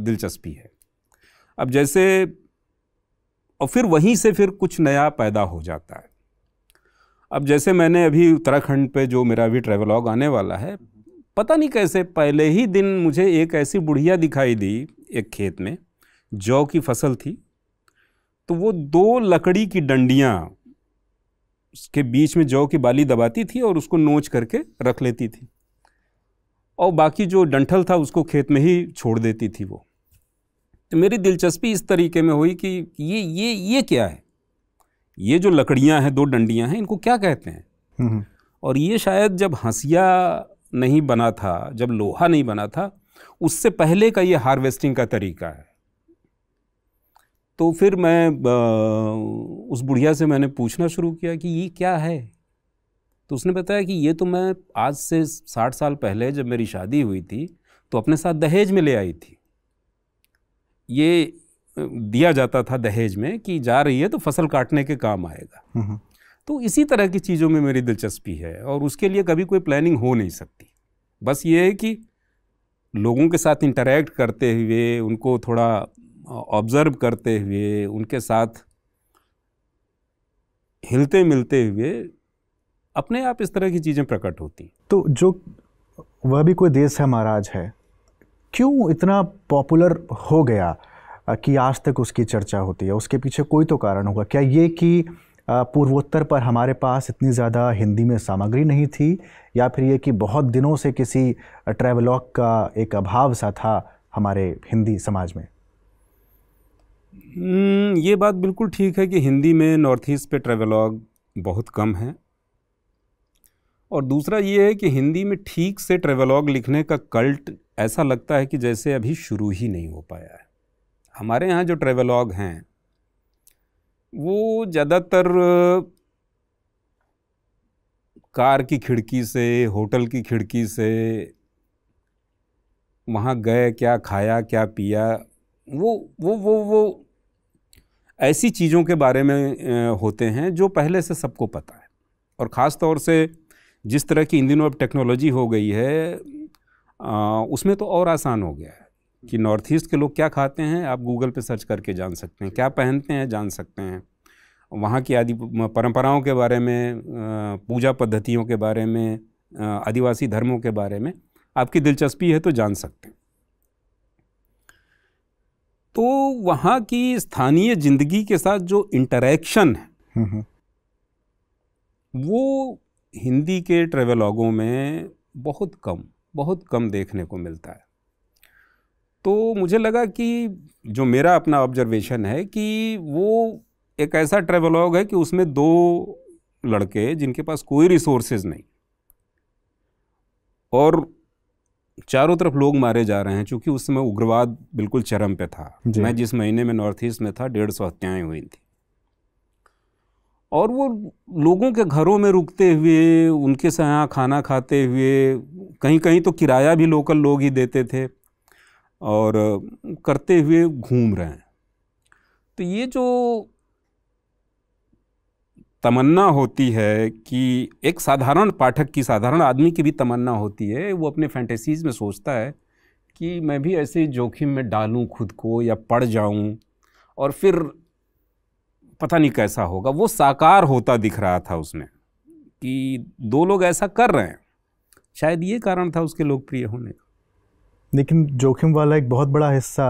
दिलचस्पी है अब जैसे और फिर वहीं से फिर कुछ नया पैदा हो जाता है अब जैसे मैंने अभी उत्तराखंड पे जो मेरा अभी ट्रेवलॉग आने वाला है पता नहीं कैसे पहले ही दिन मुझे एक ऐसी बुढ़िया दिखाई दी एक खेत में जौ की फसल थी तो वो दो लकड़ी की डंडियाँ उसके बीच में जौ की बाली दबाती थी और उसको नोच करके रख लेती थी और बाकी जो डंठल था उसको खेत में ही छोड़ देती थी वो तो मेरी दिलचस्पी इस तरीके में हुई कि ये ये ये क्या है ये जो लकड़ियाँ हैं दो डंडियाँ हैं इनको क्या कहते हैं हम्म। और ये शायद जब हंसिया नहीं बना था जब लोहा नहीं बना था उससे पहले का ये हार्वेस्टिंग का तरीका है तो फिर मैं उस बुढ़िया से मैंने पूछना शुरू किया कि ये क्या है तो उसने बताया कि ये तो मैं आज से साठ साल पहले जब मेरी शादी हुई थी तो अपने साथ दहेज में ले आई थी ये दिया जाता था दहेज में कि जा रही है तो फसल काटने के काम आएगा हम्म, हम्म। तो इसी तरह की चीज़ों में मेरी दिलचस्पी है और उसके लिए कभी कोई प्लानिंग हो नहीं सकती बस ये है कि लोगों के साथ इंटरेक्ट करते हुए उनको थोड़ा ऑब्ज़र्व करते हुए उनके साथ हिलते मिलते हुए अपने आप इस तरह की चीज़ें प्रकट होती तो जो वह भी कोई देश है महाराज है क्यों इतना पॉपुलर हो गया कि आज तक उसकी चर्चा होती है उसके पीछे कोई तो कारण होगा क्या ये कि पूर्वोत्तर पर हमारे पास इतनी ज़्यादा हिंदी में सामग्री नहीं थी या फिर ये कि बहुत दिनों से किसी ट्रैवलॉग का एक अभाव सा था हमारे हिंदी समाज में ये बात बिल्कुल ठीक है कि हिंदी में नॉर्थ ईस्ट पे ट्रैवलॉग बहुत कम है और दूसरा ये है कि हिंदी में ठीक से ट्रेवलॉग लिखने का कल्ट ऐसा लगता है कि जैसे अभी शुरू ही नहीं हो पाया है हमारे यहाँ जो ट्रेवलॉग हैं वो ज़्यादातर कार की खिड़की से होटल की खिड़की से वहाँ गए क्या खाया क्या पिया वो वो वो वो ऐसी चीज़ों के बारे में होते हैं जो पहले से सबको पता है और ख़ास तौर से जिस तरह की इन दिनों अब टेक्नोलॉजी हो गई है उसमें तो और आसान हो गया है कि नॉर्थ ईस्ट के लोग क्या खाते हैं आप गूगल पे सर्च करके जान सकते हैं क्या पहनते हैं जान सकते हैं वहाँ की आदि परंपराओं के बारे में पूजा पद्धतियों के बारे में आदिवासी धर्मों के बारे में आपकी दिलचस्पी है तो जान सकते हैं तो वहाँ की स्थानीय जिंदगी के साथ जो इंटरेक्शन है हम्म, हम्म। वो हिंदी के ट्रेवलॉगों में बहुत कम बहुत कम देखने को मिलता है तो मुझे लगा कि जो मेरा अपना ऑब्जर्वेशन है कि वो एक ऐसा ट्रेवलॉग है कि उसमें दो लड़के जिनके पास कोई रिसोर्सेज नहीं और चारों तरफ लोग मारे जा रहे हैं क्योंकि उस समय उग्रवाद बिल्कुल चरम पे था मैं जिस महीने में नॉर्थ ईस्ट में था डेढ़ सौ हत्याएँ हुई थी और वो लोगों के घरों में रुकते हुए उनके यहाँ खाना खाते हुए कहीं कहीं तो किराया भी लोकल लोग ही देते थे और करते हुए घूम रहे हैं तो ये जो तमन्ना होती है कि एक साधारण पाठक की साधारण आदमी की भी तमन्ना होती है वो अपने फैंटेसीज़ में सोचता है कि मैं भी ऐसे जोखिम में डालूं खुद को या पड़ जाऊं और फिर पता नहीं कैसा होगा वो साकार होता दिख रहा था उसमें कि दो लोग ऐसा कर रहे हैं शायद ये कारण था उसके लोकप्रिय होने का लेकिन जोखिम वाला एक बहुत बड़ा हिस्सा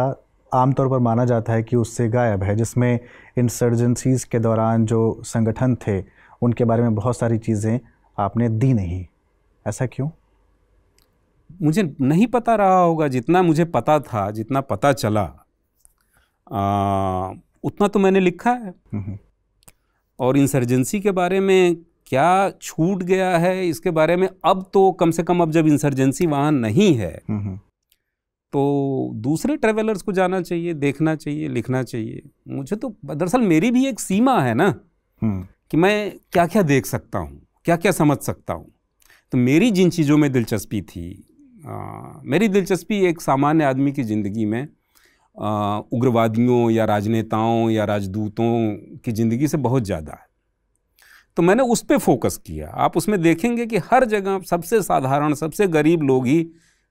आमतौर पर माना जाता है कि उससे गायब है जिसमें इंसर्जेंसीज़ के दौरान जो संगठन थे उनके बारे में बहुत सारी चीज़ें आपने दी नहीं ऐसा क्यों मुझे नहीं पता रहा होगा जितना मुझे पता था जितना पता चला आ, उतना तो मैंने लिखा है हम्म, हम्म। और इंसर्जेंसी के बारे में क्या छूट गया है इसके बारे में अब तो कम से कम अब जब इंसर्जेंसी वहाँ नहीं है नहीं। हम्म, तो दूसरे ट्रैवलर्स को जाना चाहिए देखना चाहिए लिखना चाहिए मुझे तो दरअसल मेरी भी एक सीमा है ना हम्म। कि मैं क्या क्या देख सकता हूँ क्या क्या समझ सकता हूँ तो मेरी जिन चीज़ों में दिलचस्पी थी आ, मेरी दिलचस्पी एक सामान्य आदमी की ज़िंदगी में आ, उग्रवादियों या राजनेताओं या राजदूतों की ज़िंदगी से बहुत ज़्यादा है तो मैंने उस पर फोकस किया आप उसमें देखेंगे कि हर जगह सबसे साधारण सबसे गरीब लोग ही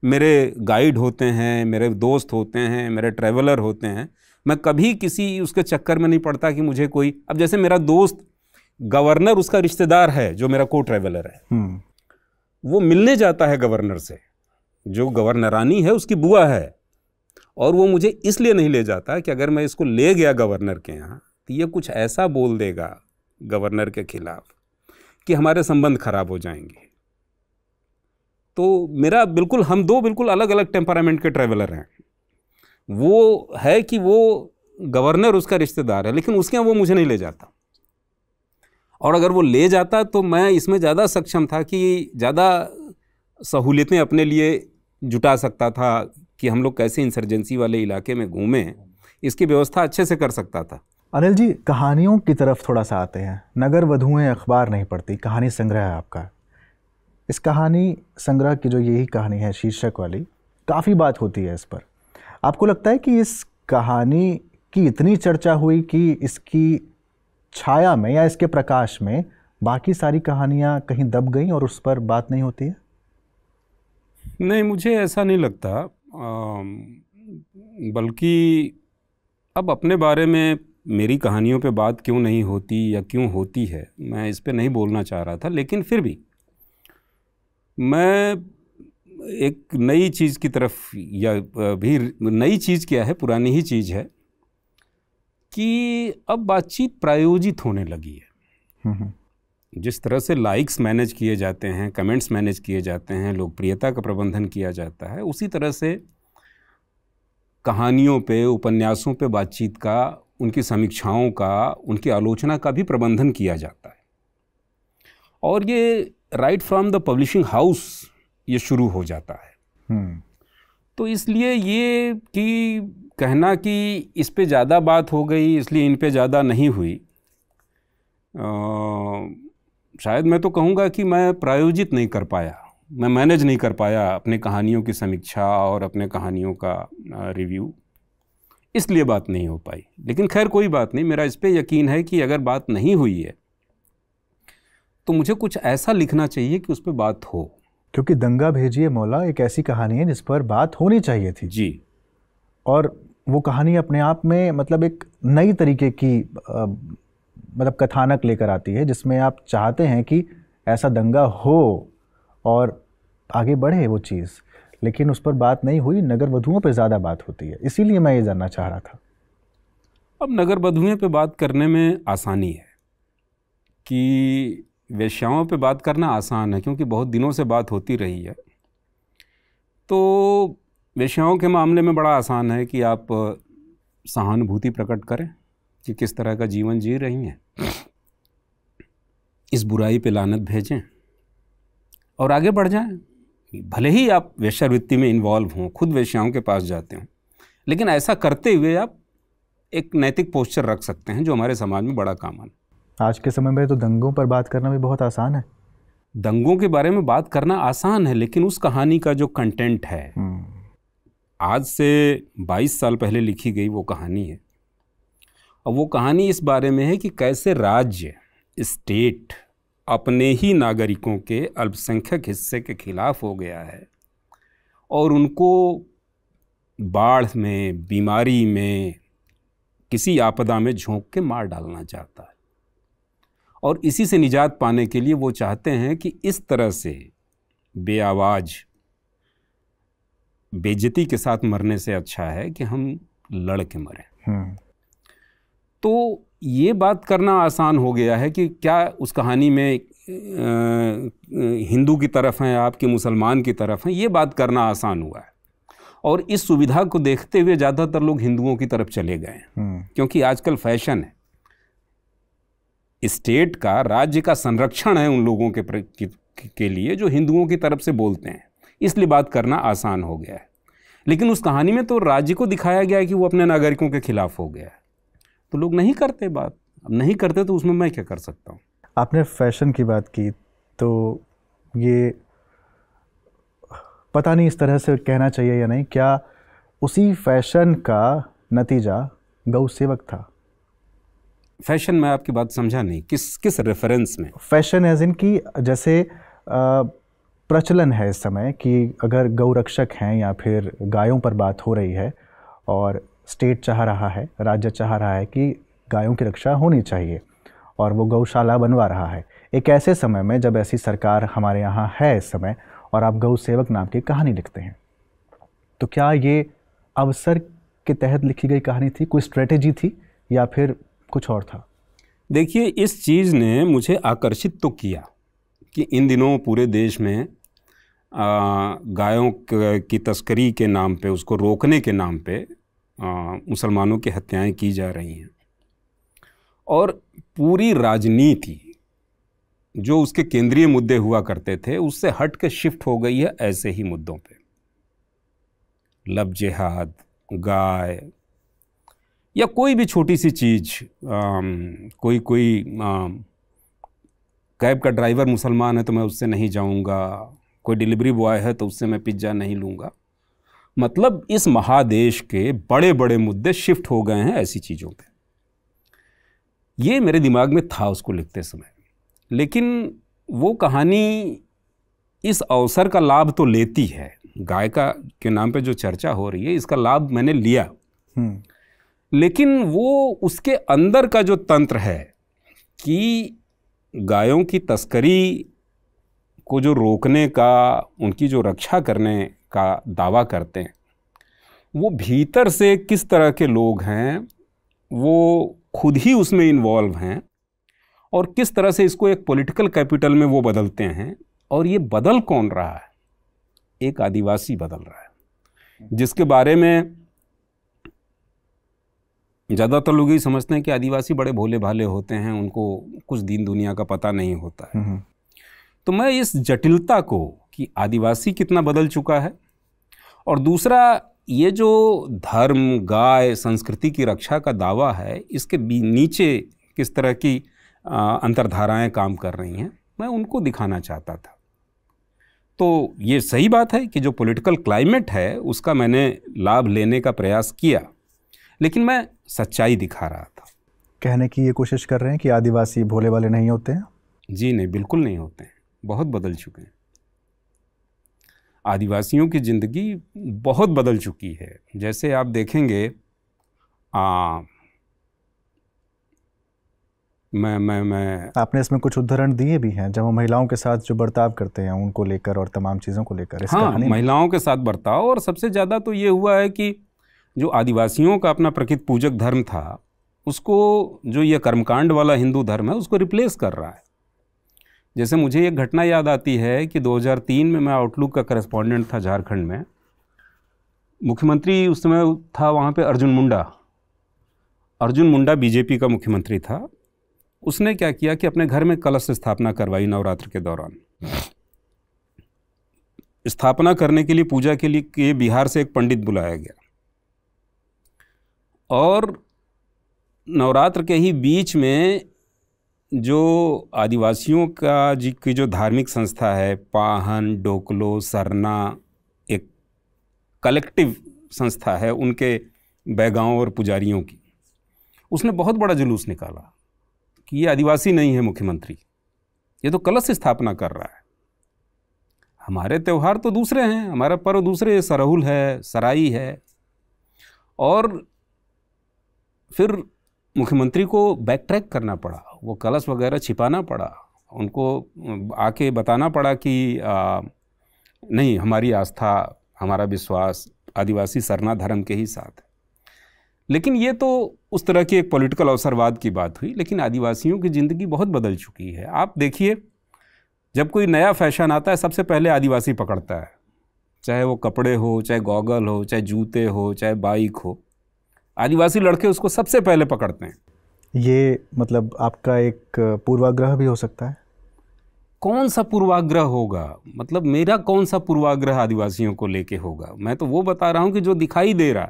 मेरे गाइड होते हैं मेरे दोस्त होते हैं मेरे ट्रैवलर होते हैं मैं कभी किसी उसके चक्कर में नहीं पड़ता कि मुझे कोई अब जैसे मेरा दोस्त गवर्नर उसका रिश्तेदार है जो मेरा को ट्रैवलर है हम्म। वो मिलने जाता है गवर्नर से जो गवर्नरानी है उसकी बुआ है और वो मुझे इसलिए नहीं ले जाता कि अगर मैं इसको ले गया गवर्नर के यहाँ तो ये कुछ ऐसा बोल देगा गवर्नर के खिलाफ कि हमारे संबंध खराब हो जाएंगे तो मेरा बिल्कुल हम दो बिल्कुल अलग अलग टेम्परामेंट के ट्रैवलर हैं वो है कि वो गवर्नर उसका रिश्तेदार है लेकिन उसके यहाँ वो मुझे नहीं ले जाता और अगर वो ले जाता तो मैं इसमें ज़्यादा सक्षम था कि ज़्यादा सहूलियतें अपने लिए जुटा सकता था कि हम लोग कैसे इंसर्जेंसी वाले इलाके में घूमें इसकी व्यवस्था अच्छे से कर सकता था अनिल जी कहानियों की तरफ थोड़ा सा आते हैं नगर वधुएं अखबार नहीं पढ़ती कहानी संग्रह है आपका इस कहानी संग्रह की जो यही कहानी है शीर्षक वाली काफ़ी बात होती है इस पर आपको लगता है कि इस कहानी की इतनी चर्चा हुई कि इसकी छाया में या इसके प्रकाश में बाकी सारी कहानियाँ कहीं दब गई और उस पर बात नहीं होती है नहीं मुझे ऐसा नहीं लगता बल्कि अब अपने बारे में मेरी कहानियों पे बात क्यों नहीं होती या क्यों होती है मैं इस पर नहीं बोलना चाह रहा था लेकिन फिर भी मैं एक नई चीज़ की तरफ या भी नई चीज़ क्या है पुरानी ही चीज़ है कि अब बातचीत प्रायोजित होने लगी है हम्म, हम्म। जिस तरह से लाइक्स मैनेज किए जाते हैं कमेंट्स मैनेज किए जाते हैं लोकप्रियता का प्रबंधन किया जाता है उसी तरह से कहानियों पे उपन्यासों पे बातचीत का उनकी समीक्षाओं का उनकी आलोचना का भी प्रबंधन किया जाता है और ये right from the publishing house ये शुरू हो जाता है हम्म। तो इसलिए ये कि कहना कि इस पे ज़्यादा बात हो गई इसलिए इन पे ज़्यादा नहीं हुई आ, शायद मैं तो कहूँगा कि मैं प्रायोजित नहीं कर पाया मैं मैनेज नहीं कर पाया अपने कहानियों की समीक्षा और अपने कहानियों का रिव्यू इसलिए बात नहीं हो पाई लेकिन खैर कोई बात नहीं मेरा इस पर यकीन है कि अगर बात नहीं हुई है तो मुझे कुछ ऐसा लिखना चाहिए कि उस पर बात हो क्योंकि दंगा भेजिए मौला एक ऐसी कहानी है जिस पर बात होनी चाहिए थी जी और वो कहानी अपने आप में मतलब एक नई तरीके की आ, मतलब कथानक लेकर आती है जिसमें आप चाहते हैं कि ऐसा दंगा हो और आगे बढ़े वो चीज़ लेकिन उस पर बात नहीं हुई नगर वधुओं पर ज़्यादा बात होती है इसीलिए मैं ये जानना चाह रहा था अब नगर वधुएँ पर बात करने में आसानी है कि वेश्याओं पे बात करना आसान है क्योंकि बहुत दिनों से बात होती रही है तो वेश्याओं के मामले में बड़ा आसान है कि आप सहानुभूति प्रकट करें कि किस तरह का जीवन जी रही हैं इस बुराई पे लानत भेजें और आगे बढ़ जाएं भले ही आप वेश्यावृत्ति में इन्वॉल्व हों खुद वेश्याओं के पास जाते हों लेकिन ऐसा करते हुए आप एक नैतिक पोस्चर रख सकते हैं जो हमारे समाज में बड़ा काम कामन आज के समय में तो दंगों पर बात करना भी बहुत आसान है दंगों के बारे में बात करना आसान है लेकिन उस कहानी का जो कंटेंट है हम्म। आज से 22 साल पहले लिखी गई वो कहानी है और वो कहानी इस बारे में है कि कैसे राज्य स्टेट अपने ही नागरिकों के अल्पसंख्यक हिस्से के खिलाफ हो गया है और उनको बाढ़ में बीमारी में किसी आपदा में झोंक के मार डालना चाहता है और इसी से निजात पाने के लिए वो चाहते हैं कि इस तरह से आवाज़ बेजती के साथ मरने से अच्छा है कि हम लड़ के मरें हम्म। तो ये बात करना आसान हो गया है कि क्या उस कहानी में हिंदू की तरफ हैं आपके मुसलमान की तरफ हैं ये बात करना आसान हुआ है और इस सुविधा को देखते हुए ज़्यादातर लोग हिंदुओं की तरफ चले गए हैं हम्म। क्योंकि आजकल फैशन है स्टेट का राज्य का संरक्षण है उन लोगों के के लिए जो हिंदुओं की तरफ से बोलते हैं इसलिए बात करना आसान हो गया है लेकिन उस कहानी में तो राज्य को दिखाया गया है कि वो अपने नागरिकों के खिलाफ हो गया है तो लोग नहीं करते बात अब नहीं करते तो उसमें मैं क्या कर सकता हूँ आपने फैशन की बात की तो ये पता नहीं इस तरह से कहना चाहिए या नहीं क्या उसी फैशन का नतीजा गौ सेवक था फैशन में आपकी बात समझा नहीं किस किस रेफरेंस में फैशन एज इन की जैसे प्रचलन है इस समय कि अगर गौरक्षक हैं या फिर गायों पर बात हो रही है और स्टेट चाह रहा है राज्य चाह रहा है कि गायों की रक्षा होनी चाहिए और वो गौशाला बनवा रहा है एक ऐसे समय में जब ऐसी सरकार हमारे यहाँ है इस समय और आप गौ सेवक नाम की कहानी लिखते हैं तो क्या ये अवसर के तहत लिखी गई कहानी थी कोई स्ट्रेटेजी थी या फिर कुछ और था देखिए इस चीज़ ने मुझे आकर्षित तो किया कि इन दिनों पूरे देश में गायों की तस्करी के नाम पे उसको रोकने के नाम पे मुसलमानों की हत्याएं की जा रही हैं और पूरी राजनीति जो उसके केंद्रीय मुद्दे हुआ करते थे उससे हट के शिफ्ट हो गई है ऐसे ही मुद्दों पे लफ जिहाद गाय या कोई भी छोटी सी चीज़ कोई कोई कैब का ड्राइवर मुसलमान है तो मैं उससे नहीं जाऊंगा कोई डिलीवरी बॉय है तो उससे मैं पिज्ज़ा नहीं लूँगा मतलब इस महादेश के बड़े बड़े मुद्दे शिफ्ट हो गए हैं ऐसी चीज़ों पे ये मेरे दिमाग में था उसको लिखते समय लेकिन वो कहानी इस अवसर का लाभ तो लेती है गाय का के नाम पे जो चर्चा हो रही है इसका लाभ मैंने लिया हम्म। लेकिन वो उसके अंदर का जो तंत्र है कि गायों की तस्करी को जो रोकने का उनकी जो रक्षा करने का दावा करते हैं वो भीतर से किस तरह के लोग हैं वो खुद ही उसमें इन्वॉल्व हैं और किस तरह से इसको एक पॉलिटिकल कैपिटल में वो बदलते हैं और ये बदल कौन रहा है एक आदिवासी बदल रहा है जिसके बारे में ज़्यादातर लोग यही समझते हैं कि आदिवासी बड़े भोले भाले होते हैं उनको कुछ दिन दुनिया का पता नहीं होता है हम्म। तो मैं इस जटिलता को कि आदिवासी कितना बदल चुका है और दूसरा ये जो धर्म गाय संस्कृति की रक्षा का दावा है इसके नीचे किस तरह की अंतरधाराएं काम कर रही हैं मैं उनको दिखाना चाहता था तो ये सही बात है कि जो पॉलिटिकल क्लाइमेट है उसका मैंने लाभ लेने का प्रयास किया लेकिन मैं सच्चाई दिखा रहा था कहने की ये कोशिश कर रहे हैं कि आदिवासी भोले वाले नहीं होते हैं जी नहीं बिल्कुल नहीं होते हैं बहुत बदल चुके हैं आदिवासियों की ज़िंदगी बहुत बदल चुकी है जैसे आप देखेंगे आ, मैं मैं मैं आपने इसमें कुछ उदाहरण दिए भी हैं जब वो महिलाओं के साथ जो बर्ताव करते हैं उनको लेकर और तमाम चीज़ों को लेकर हाँ महिलाओं के साथ बर्ताव और सबसे ज़्यादा तो ये हुआ है कि जो आदिवासियों का अपना प्रकृत पूजक धर्म था उसको जो ये कर्मकांड वाला हिंदू धर्म है उसको रिप्लेस कर रहा है जैसे मुझे एक घटना याद आती है कि 2003 में मैं आउटलुक का करस्पॉन्डेंट था झारखंड में मुख्यमंत्री उस समय था वहाँ पे अर्जुन मुंडा अर्जुन मुंडा बीजेपी का मुख्यमंत्री था उसने क्या किया कि अपने घर में कलश स्थापना करवाई नवरात्र के दौरान स्थापना करने के लिए पूजा के लिए के बिहार से एक पंडित बुलाया गया और नवरात्र के ही बीच में जो आदिवासियों का जी की जो धार्मिक संस्था है पाहन डोकलो सरना एक कलेक्टिव संस्था है उनके बैगाओं और पुजारियों की उसने बहुत बड़ा जुलूस निकाला कि ये आदिवासी नहीं है मुख्यमंत्री ये तो कलश स्थापना कर रहा है हमारे त्यौहार तो दूसरे हैं हमारा पर्व दूसरे सरहुल है सराई है और फिर मुख्यमंत्री को बैक ट्रैक करना पड़ा वो कलश वगैरह छिपाना पड़ा उनको आके बताना पड़ा कि आ, नहीं हमारी आस्था हमारा विश्वास आदिवासी सरना धर्म के ही साथ है लेकिन ये तो उस तरह की एक पॉलिटिकल अवसरवाद की बात हुई लेकिन आदिवासियों की ज़िंदगी बहुत बदल चुकी है आप देखिए जब कोई नया फैशन आता है सबसे पहले आदिवासी पकड़ता है चाहे वो कपड़े हो चाहे गॉगल हो चाहे जूते हो चाहे बाइक हो आदिवासी लड़के उसको सबसे पहले पकड़ते हैं ये मतलब आपका एक पूर्वाग्रह भी हो सकता है कौन सा पूर्वाग्रह होगा मतलब मेरा कौन सा पूर्वाग्रह आदिवासियों को लेके होगा मैं तो वो बता रहा हूँ कि जो दिखाई दे रहा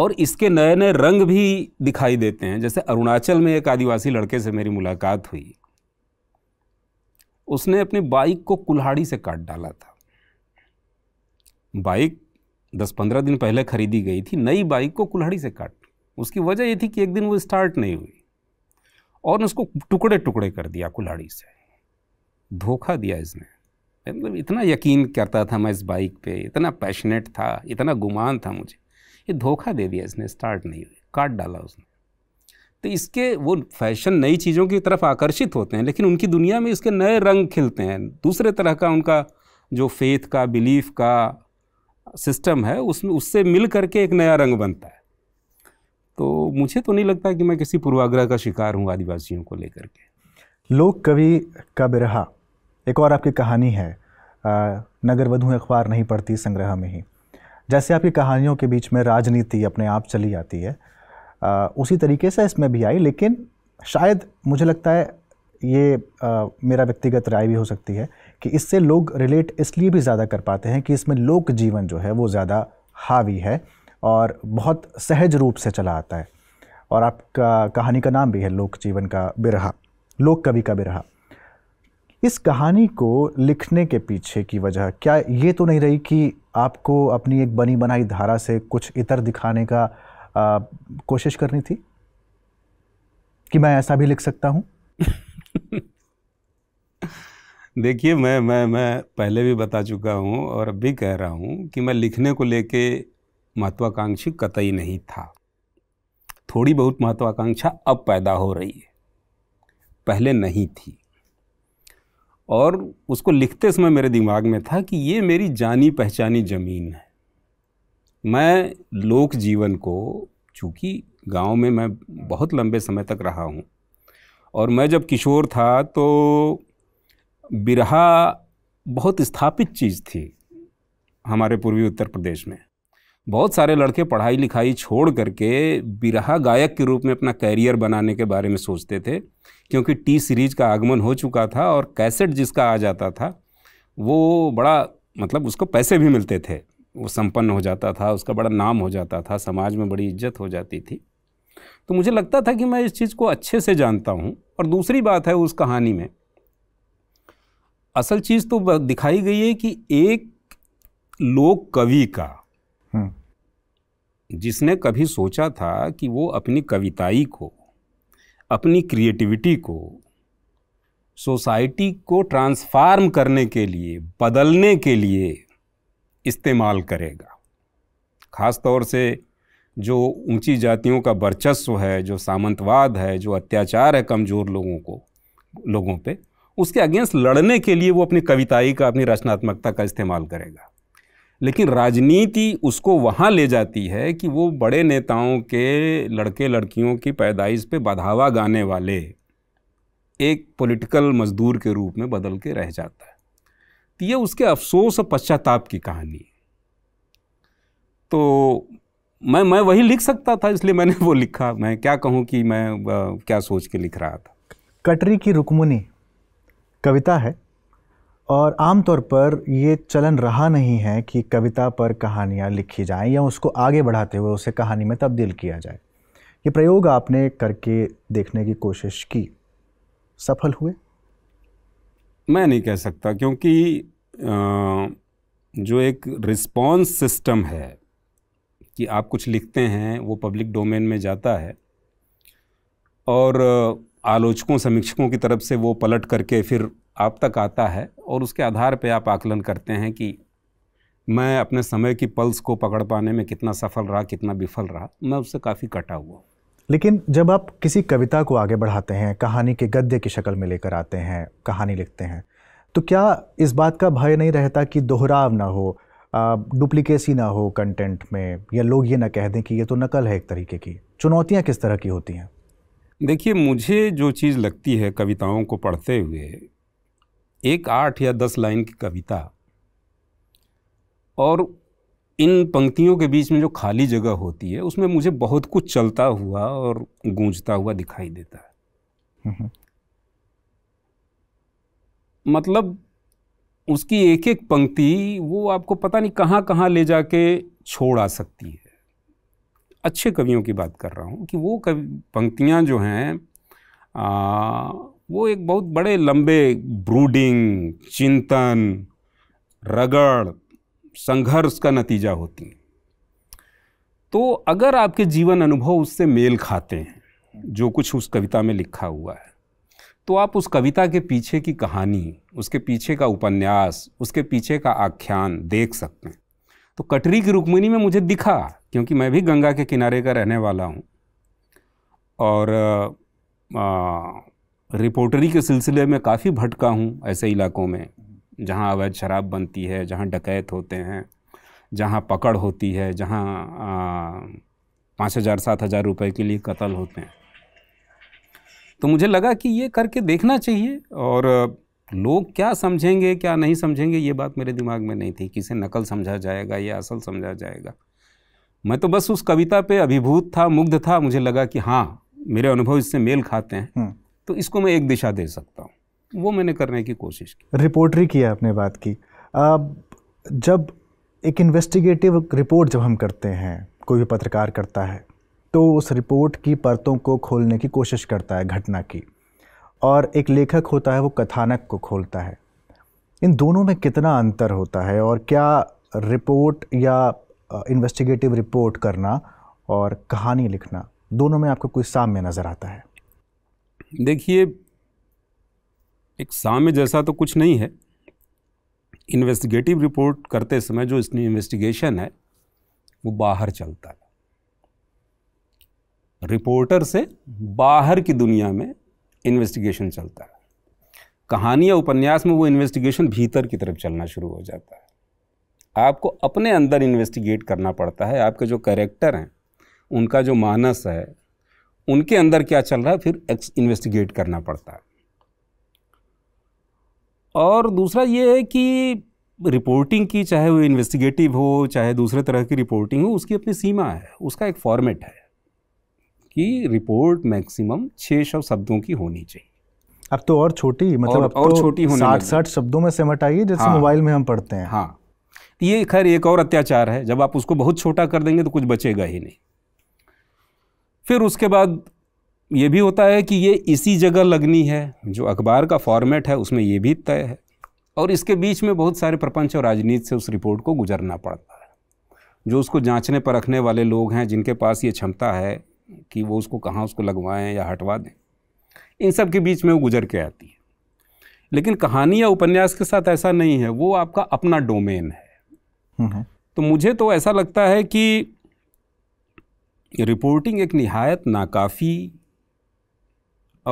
और इसके नए नए रंग भी दिखाई देते हैं जैसे अरुणाचल में एक आदिवासी लड़के से मेरी मुलाकात हुई उसने अपनी बाइक को कुल्हाड़ी से काट डाला था बाइक दस पंद्रह दिन पहले खरीदी गई थी नई बाइक को कुल्हाड़ी से काट उसकी वजह ये थी कि एक दिन वो स्टार्ट नहीं हुई और उसको टुकड़े टुकड़े कर दिया कुल्हाड़ी से धोखा दिया इसने मतलब इतना यकीन करता था मैं इस बाइक पे इतना पैशनेट था इतना गुमान था मुझे ये धोखा दे दिया इसने स्टार्ट नहीं हुई काट डाला उसने तो इसके वो फैशन नई चीज़ों की तरफ आकर्षित होते हैं लेकिन उनकी दुनिया में इसके नए रंग खिलते हैं दूसरे तरह का उनका जो फेथ का बिलीफ का सिस्टम है उसमें उससे मिल करके एक नया रंग बनता है तो मुझे तो नहीं लगता कि मैं किसी पूर्वाग्रह का शिकार हूँ आदिवासियों को लेकर के लोक कवि का बिरहा एक और आपकी कहानी है नगर वधु अखबार नहीं पढ़ती संग्रह में ही जैसे आपकी कहानियों के बीच में राजनीति अपने आप चली आती है आ, उसी तरीके से इसमें भी आई लेकिन शायद मुझे लगता है ये आ, मेरा व्यक्तिगत राय भी हो सकती है कि इससे लोग रिलेट इसलिए भी ज़्यादा कर पाते हैं कि इसमें लोक जीवन जो है वो ज़्यादा हावी है और बहुत सहज रूप से चला आता है और आपका कहानी का नाम भी है लोक जीवन का बिरहा लोक कवि का बिरहा इस कहानी को लिखने के पीछे की वजह क्या ये तो नहीं रही कि आपको अपनी एक बनी बनाई धारा से कुछ इतर दिखाने का आ, कोशिश करनी थी कि मैं ऐसा भी लिख सकता हूँ देखिए मैं मैं मैं पहले भी बता चुका हूँ और अब भी कह रहा हूँ कि मैं लिखने को लेके महत्वाकांक्षी कतई नहीं था थोड़ी बहुत महत्वाकांक्षा अब पैदा हो रही है पहले नहीं थी और उसको लिखते समय मेरे दिमाग में था कि ये मेरी जानी पहचानी ज़मीन है मैं लोक जीवन को चूँकि गांव में मैं बहुत लंबे समय तक रहा हूँ और मैं जब किशोर था तो बिरहा बहुत स्थापित चीज़ थी हमारे पूर्वी उत्तर प्रदेश में बहुत सारे लड़के पढ़ाई लिखाई छोड़ करके बिरहा गायक के रूप में अपना कैरियर बनाने के बारे में सोचते थे क्योंकि टी सीरीज का आगमन हो चुका था और कैसेट जिसका आ जाता था वो बड़ा मतलब उसको पैसे भी मिलते थे वो संपन्न हो जाता था उसका बड़ा नाम हो जाता था समाज में बड़ी इज्जत हो जाती थी तो मुझे लगता था कि मैं इस चीज़ को अच्छे से जानता हूँ और दूसरी बात है उस कहानी में असल चीज़ तो दिखाई गई है कि एक लोक कवि का हम्म। जिसने कभी सोचा था कि वो अपनी कविताई को अपनी क्रिएटिविटी को सोसाइटी को ट्रांसफार्म करने के लिए बदलने के लिए इस्तेमाल करेगा ख़ास तौर से जो ऊंची जातियों का वर्चस्व है जो सामंतवाद है जो अत्याचार है कमज़ोर लोगों को लोगों पे उसके अगेंस्ट लड़ने के लिए वो अपनी कविताई का अपनी रचनात्मकता का इस्तेमाल करेगा लेकिन राजनीति उसको वहाँ ले जाती है कि वो बड़े नेताओं के लड़के लड़कियों की पैदाइश पे बधावा गाने वाले एक पॉलिटिकल मजदूर के रूप में बदल के रह जाता है तो ये उसके अफसोस और पश्चाताप की कहानी तो मैं मैं वही लिख सकता था इसलिए मैंने वो लिखा मैं क्या कहूँ कि मैं क्या सोच के लिख रहा था कटरी की रुकमुनी कविता है और आमतौर पर ये चलन रहा नहीं है कि कविता पर कहानियाँ लिखी जाएँ या उसको आगे बढ़ाते हुए उसे कहानी में तब्दील किया जाए ये प्रयोग आपने करके देखने की कोशिश की सफल हुए मैं नहीं कह सकता क्योंकि जो एक रिस्पॉन्स सिस्टम है कि आप कुछ लिखते हैं वो पब्लिक डोमेन में जाता है और आलोचकों समीक्षकों की तरफ से वो पलट करके फिर आप तक आता है और उसके आधार पर आप आकलन करते हैं कि मैं अपने समय की पल्स को पकड़ पाने में कितना सफल रहा कितना विफल रहा मैं उससे काफ़ी कटा हुआ लेकिन जब आप किसी कविता को आगे बढ़ाते हैं कहानी के गद्य की शक्ल में लेकर आते हैं कहानी लिखते हैं तो क्या इस बात का भय नहीं रहता कि दोहराव ना हो डुप्लीकेसी ना हो कंटेंट में या लोग ये ना कह दें कि ये तो नकल है एक तरीके की चुनौतियाँ किस तरह की होती हैं देखिए मुझे जो चीज़ लगती है कविताओं को पढ़ते हुए एक आठ या दस लाइन की कविता और इन पंक्तियों के बीच में जो खाली जगह होती है उसमें मुझे बहुत कुछ चलता हुआ और गूंजता हुआ दिखाई देता है हम्म, हम्म। मतलब उसकी एक एक पंक्ति वो आपको पता नहीं कहाँ कहाँ ले जाके छोड़ आ सकती है अच्छे कवियों की बात कर रहा हूँ कि वो कवि पंक्तियाँ जो हैं वो एक बहुत बड़े लंबे ब्रूडिंग चिंतन रगड़ संघर्ष का नतीजा होती हैं तो अगर आपके जीवन अनुभव उससे मेल खाते हैं जो कुछ उस कविता में लिखा हुआ है तो आप उस कविता के पीछे की कहानी उसके पीछे का उपन्यास उसके पीछे का आख्यान देख सकते हैं तो कटरी की रुक्मिणी में मुझे दिखा क्योंकि मैं भी गंगा के किनारे का रहने वाला हूँ और आ, रिपोर्टरी के सिलसिले में काफ़ी भटका हूँ ऐसे इलाकों में जहाँ अवैध शराब बनती है जहाँ डकैत होते हैं जहाँ पकड़ होती है जहाँ पाँच हज़ार सात हज़ार रुपये के लिए कत्ल होते हैं तो मुझे लगा कि ये करके देखना चाहिए और लोग क्या समझेंगे क्या नहीं समझेंगे ये बात मेरे दिमाग में नहीं थी किसे नकल समझा जाएगा या असल समझा जाएगा मैं तो बस उस कविता पे अभिभूत था मुग्ध था मुझे लगा कि हाँ मेरे अनुभव इससे मेल खाते हैं हम्म। तो इसको मैं एक दिशा दे सकता हूँ वो मैंने करने की कोशिश की रिपोर्टरी की आपने बात की अब जब एक इन्वेस्टिगेटिव रिपोर्ट जब हम करते हैं कोई भी पत्रकार करता है तो उस रिपोर्ट की परतों को खोलने की कोशिश करता है घटना की और एक लेखक होता है वो कथानक को खोलता है इन दोनों में कितना अंतर होता है और क्या रिपोर्ट या इन्वेस्टिगेटिव रिपोर्ट करना और कहानी लिखना दोनों में आपको कोई साम्य नज़र आता है देखिए एक साम्य जैसा तो कुछ नहीं है इन्वेस्टिगेटिव रिपोर्ट करते समय जो इसमें इन्वेस्टिगेशन है वो बाहर चलता है रिपोर्टर से बाहर की दुनिया में इन्वेस्टिगेशन चलता है कहानी या उपन्यास में वो इन्वेस्टिगेशन भीतर की तरफ चलना शुरू हो जाता है आपको अपने अंदर इन्वेस्टिगेट करना पड़ता है आपके जो करेक्टर हैं उनका जो मानस है उनके अंदर क्या चल रहा है फिर इन्वेस्टिगेट करना पड़ता है और दूसरा ये है कि रिपोर्टिंग की चाहे वो इन्वेस्टिगेटिव हो चाहे दूसरे तरह की रिपोर्टिंग हो उसकी अपनी सीमा है उसका एक फॉर्मेट है कि रिपोर्ट मैक्सिमम छः सौ शब्दों की होनी चाहिए अब तो और छोटी मतलब और, अब और तो छोटी होनी साठ साठ शब्दों में सिमट आई है जैसे हाँ, मोबाइल में हम पढ़ते हैं हाँ तो ये खैर एक और अत्याचार है जब आप उसको बहुत छोटा कर देंगे तो कुछ बचेगा ही नहीं फिर उसके बाद ये भी होता है कि ये इसी जगह लगनी है जो अखबार का फॉर्मेट है उसमें ये भी तय है और इसके बीच में बहुत सारे प्रपंच और राजनीति से उस रिपोर्ट को गुजरना पड़ता है जो उसको जांचने पर रखने वाले लोग हैं जिनके पास ये क्षमता है कि वो उसको कहाँ उसको लगवाएं या हटवा दें इन सब के बीच में वो गुजर के आती है लेकिन कहानी या उपन्यास के साथ ऐसा नहीं है वो आपका अपना डोमेन है तो मुझे तो ऐसा लगता है कि रिपोर्टिंग एक नहायत नाकाफ़ी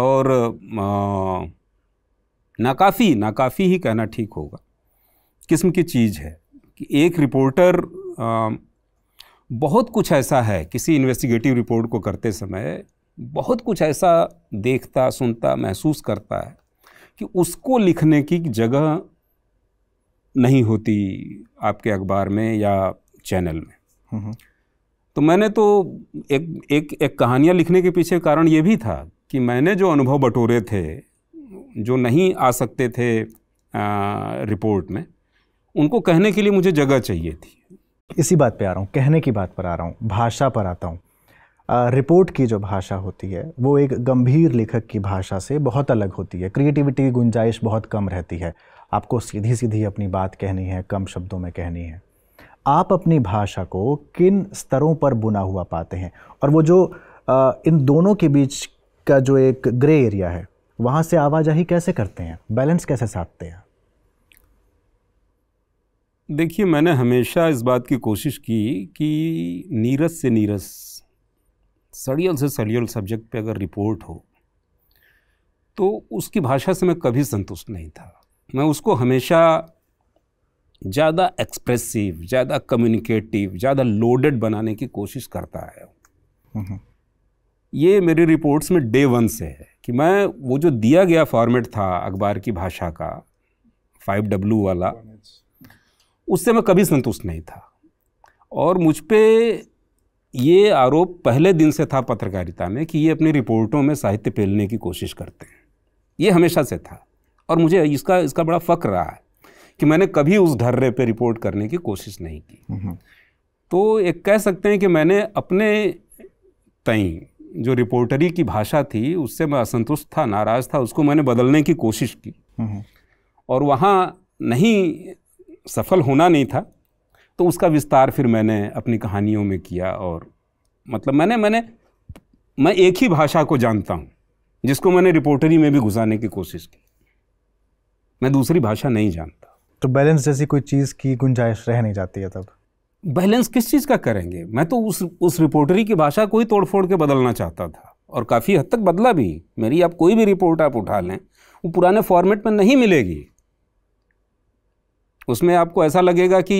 और नाकाफ़ी नाकाफ़ी ही कहना ठीक होगा किस्म की चीज़ है कि एक रिपोर्टर आ, बहुत कुछ ऐसा है किसी इन्वेस्टिगेटिव रिपोर्ट को करते समय बहुत कुछ ऐसा देखता सुनता महसूस करता है कि उसको लिखने की जगह नहीं होती आपके अखबार में या चैनल में हम्म, हम्म। तो मैंने तो एक एक एक कहानियाँ लिखने के पीछे कारण ये भी था कि मैंने जो अनुभव बटोरे थे जो नहीं आ सकते थे आ, रिपोर्ट में उनको कहने के लिए मुझे जगह चाहिए थी इसी बात पे आ रहा हूँ कहने की बात पर आ रहा हूँ भाषा पर आता हूँ रिपोर्ट की जो भाषा होती है वो एक गंभीर लेखक की भाषा से बहुत अलग होती है क्रिएटिविटी की गुंजाइश बहुत कम रहती है आपको सीधी सीधी अपनी बात कहनी है कम शब्दों में कहनी है आप अपनी भाषा को किन स्तरों पर बुना हुआ पाते हैं और वो जो आ, इन दोनों के बीच का जो एक ग्रे एरिया है वहाँ से आवाजाही कैसे करते हैं बैलेंस कैसे साधते हैं देखिए मैंने हमेशा इस बात की कोशिश की कि नीरस से नीरस सड़ियल से सड़ियल सब्जेक्ट पे अगर रिपोर्ट हो तो उसकी भाषा से मैं कभी संतुष्ट नहीं था मैं उसको हमेशा ज़्यादा एक्सप्रेसिव ज़्यादा कम्युनिकेटिव ज़्यादा लोडेड बनाने की कोशिश करता है ये मेरी रिपोर्ट्स में डे वन से है कि मैं वो जो दिया गया फॉर्मेट था अखबार की भाषा का फाइव डब्लू वाला उससे मैं कभी संतुष्ट नहीं था और मुझ पर ये आरोप पहले दिन से था पत्रकारिता में कि ये अपनी रिपोर्टों में साहित्य फैलने की कोशिश करते हैं ये हमेशा से था और मुझे इसका इसका बड़ा फ़क्र रहा है कि मैंने कभी उस धर्रे पे रिपोर्ट करने की कोशिश नहीं की तो एक कह सकते हैं कि मैंने अपने तई जो रिपोर्टरी की भाषा थी उससे मैं असंतुष्ट था नाराज़ था उसको मैंने बदलने की कोशिश की और वहाँ नहीं सफल होना नहीं था तो उसका विस्तार फिर मैंने अपनी कहानियों में किया और मतलब मैंने मैंने मैं एक ही भाषा को जानता हूँ जिसको मैंने रिपोर्टरी में भी घुसाने की कोशिश की मैं दूसरी भाषा नहीं जानता तो बैलेंस जैसी कोई चीज़ की गुंजाइश रह नहीं जाती है तब बैलेंस किस चीज़ का करेंगे मैं तो उस उस रिपोर्टरी की भाषा को ही तोड़फोड़ के बदलना चाहता था और काफ़ी हद तक बदला भी मेरी आप कोई भी रिपोर्ट आप उठा लें वो पुराने फॉर्मेट में नहीं मिलेगी उसमें आपको ऐसा लगेगा कि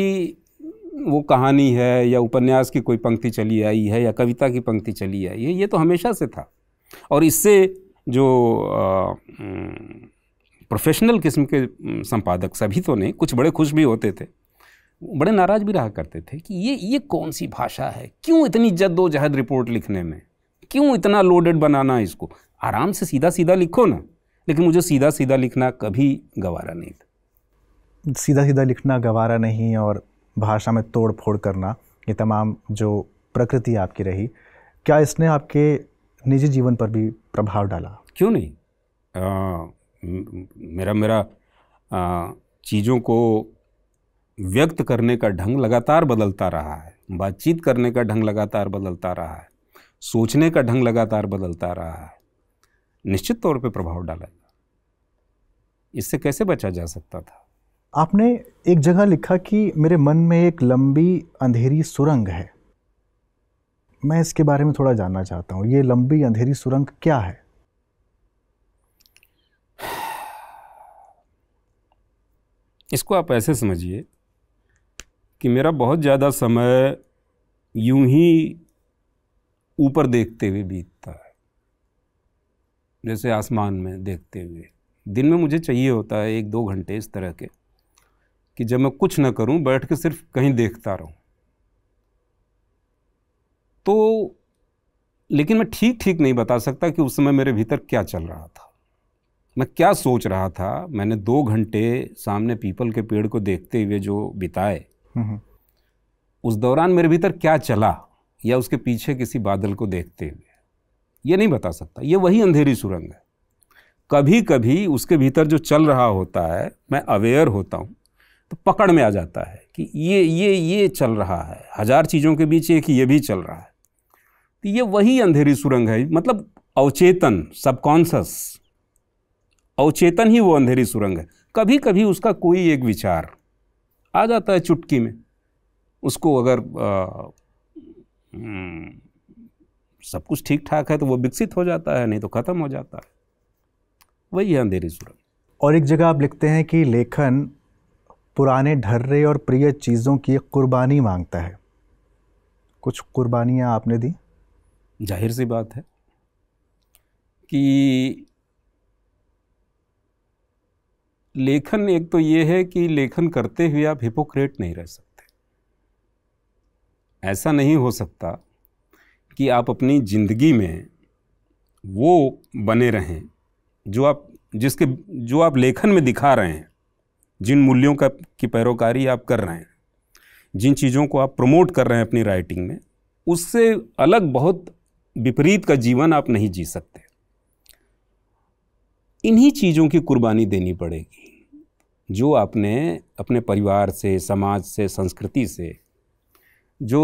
वो कहानी है या उपन्यास की कोई पंक्ति चली आई है या कविता की पंक्ति चली आई है ये तो हमेशा से था और इससे जो आ, प्रोफेशनल किस्म के संपादक सभी तो नहीं कुछ बड़े खुश भी होते थे बड़े नाराज भी रहा करते थे कि ये ये कौन सी भाषा है क्यों इतनी जद्दोजहद रिपोर्ट लिखने में क्यों इतना लोडेड बनाना इसको आराम से सीधा सीधा लिखो ना लेकिन मुझे सीधा सीधा लिखना कभी गवारा नहीं था सीधा सीधा लिखना गवारा नहीं और भाषा में तोड़ फोड़ करना ये तमाम जो प्रकृति आपकी रही क्या इसने आपके निजी जीवन पर भी प्रभाव डाला क्यों नहीं आ, मेरा मेरा चीज़ों को व्यक्त करने का ढंग लगातार बदलता रहा है बातचीत करने का ढंग लगातार बदलता रहा है सोचने का ढंग लगातार बदलता रहा है निश्चित तौर पे प्रभाव डालेगा इससे कैसे बचा जा सकता था आपने एक जगह लिखा कि मेरे मन में एक लंबी अंधेरी सुरंग है मैं इसके बारे में थोड़ा जानना चाहता हूँ ये लंबी अंधेरी सुरंग क्या है इसको आप ऐसे समझिए कि मेरा बहुत ज़्यादा समय यूं ही ऊपर देखते हुए बीतता है जैसे आसमान में देखते हुए दिन में मुझे चाहिए होता है एक दो घंटे इस तरह के कि जब मैं कुछ ना करूं बैठ के सिर्फ कहीं देखता रहूं तो लेकिन मैं ठीक ठीक नहीं बता सकता कि उस समय मेरे भीतर क्या चल रहा था मैं क्या सोच रहा था मैंने दो घंटे सामने पीपल के पेड़ को देखते हुए जो बिताए हम्म, हम्म। उस दौरान मेरे भीतर क्या चला या उसके पीछे किसी बादल को देखते हुए ये नहीं बता सकता ये वही अंधेरी सुरंग है कभी कभी उसके भीतर जो चल रहा होता है मैं अवेयर होता हूँ तो पकड़ में आ जाता है कि ये ये ये चल रहा है हज़ार चीज़ों के बीच एक ये भी चल रहा है तो ये वही अंधेरी सुरंग है मतलब अवचेतन सबकॉन्सस अवचेतन ही वो अंधेरी सुरंग है कभी कभी उसका कोई एक विचार आ जाता है चुटकी में उसको अगर आ, हम्म, सब कुछ ठीक ठाक है तो वो विकसित हो जाता है नहीं तो ख़त्म हो जाता है वही है अंधेरी सुरंग और एक जगह आप लिखते हैं कि लेखन पुराने ढर्रे और प्रिय चीज़ों की कुर्बानी मांगता है कुछ कुर्बानियाँ आपने दी जाहिर सी बात है कि लेखन एक तो ये है कि लेखन करते हुए आप हिपोक्रेट नहीं रह सकते ऐसा नहीं हो सकता कि आप अपनी ज़िंदगी में वो बने रहें जो आप जिसके जो आप लेखन में दिखा रहे हैं जिन मूल्यों का की पैरोकारी आप कर रहे हैं जिन चीज़ों को आप प्रमोट कर रहे हैं अपनी राइटिंग में उससे अलग बहुत विपरीत का जीवन आप नहीं जी सकते इन्हीं चीज़ों की कुर्बानी देनी पड़ेगी जो आपने अपने परिवार से समाज से संस्कृति से जो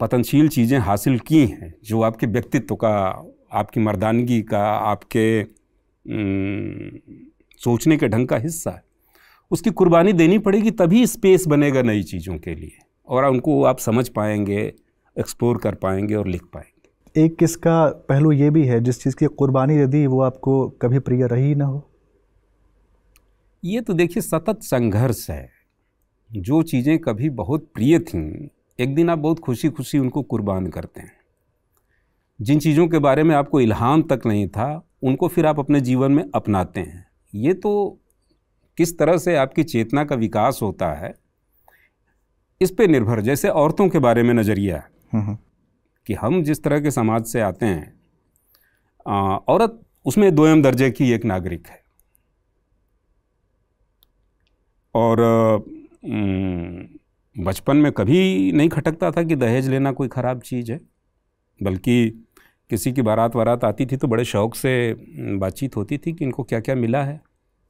पतनशील चीज़ें हासिल की हैं जो आपके व्यक्तित्व का आपकी मर्दानगी का आपके सोचने के ढंग का हिस्सा है उसकी कुर्बानी देनी पड़ेगी तभी स्पेस बनेगा नई चीज़ों के लिए और उनको आप समझ पाएंगे एक्सप्लोर कर पाएंगे और लिख पाएंगे एक किसका पहलू ये भी है जिस चीज़ की कुर्बानी यदि वो आपको कभी प्रिय रही ना हो ये तो देखिए सतत संघर्ष है जो चीज़ें कभी बहुत प्रिय थीं एक दिन आप बहुत खुशी खुशी उनको कुर्बान करते हैं जिन चीज़ों के बारे में आपको इल्हाम तक नहीं था उनको फिर आप अपने जीवन में अपनाते हैं ये तो किस तरह से आपकी चेतना का विकास होता है इस पे निर्भर जैसे औरतों के बारे में नज़रिया हम्म, हम्म। कि हम जिस तरह के समाज से आते हैं औरत उसमें दोयम दर्जे की एक नागरिक है और बचपन में कभी नहीं खटकता था कि दहेज लेना कोई ख़राब चीज़ है बल्कि किसी की बारात वारात आती थी तो बड़े शौक़ से बातचीत होती थी कि इनको क्या क्या मिला है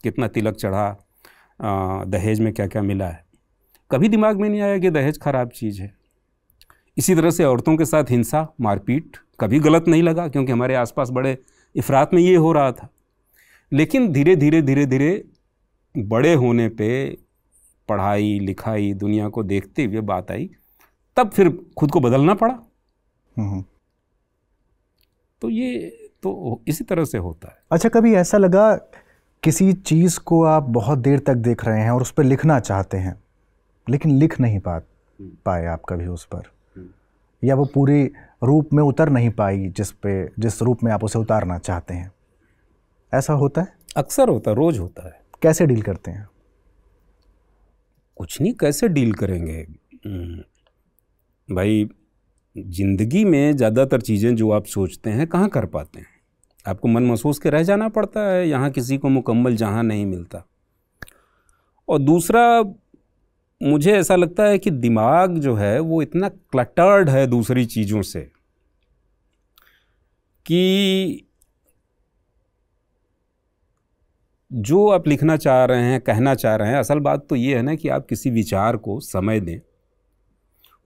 कितना तिलक चढ़ा दहेज में क्या क्या मिला है कभी दिमाग में नहीं आया कि दहेज ख़राब चीज़ है इसी तरह से औरतों के साथ हिंसा मारपीट कभी गलत नहीं लगा क्योंकि हमारे आसपास बड़े इफरात में ये हो रहा था लेकिन धीरे धीरे धीरे धीरे बड़े होने पे पढ़ाई लिखाई दुनिया को देखते हुए बात आई तब फिर खुद को बदलना पड़ा हम्म। तो ये तो इसी तरह से होता है अच्छा कभी ऐसा लगा किसी चीज़ को आप बहुत देर तक देख रहे हैं और उस पर लिखना चाहते हैं लेकिन लिख नहीं पा हम्म। पाए आप कभी उस पर या वो पूरे रूप में उतर नहीं पाई जिस पे जिस रूप में आप उसे उतारना चाहते हैं ऐसा होता है अक्सर होता है रोज़ होता है कैसे डील करते हैं कुछ नहीं कैसे डील करेंगे हम्म, भाई ज़िंदगी में ज़्यादातर चीज़ें जो आप सोचते हैं कहाँ कर पाते हैं आपको मन महसूस के रह जाना पड़ता है यहाँ किसी को मुकम्मल जहाँ नहीं मिलता और दूसरा मुझे ऐसा लगता है कि दिमाग जो है वो इतना क्लटर्ड है दूसरी चीज़ों से कि जो आप लिखना चाह रहे हैं कहना चाह रहे हैं असल बात तो ये है ना कि आप किसी विचार को समय दें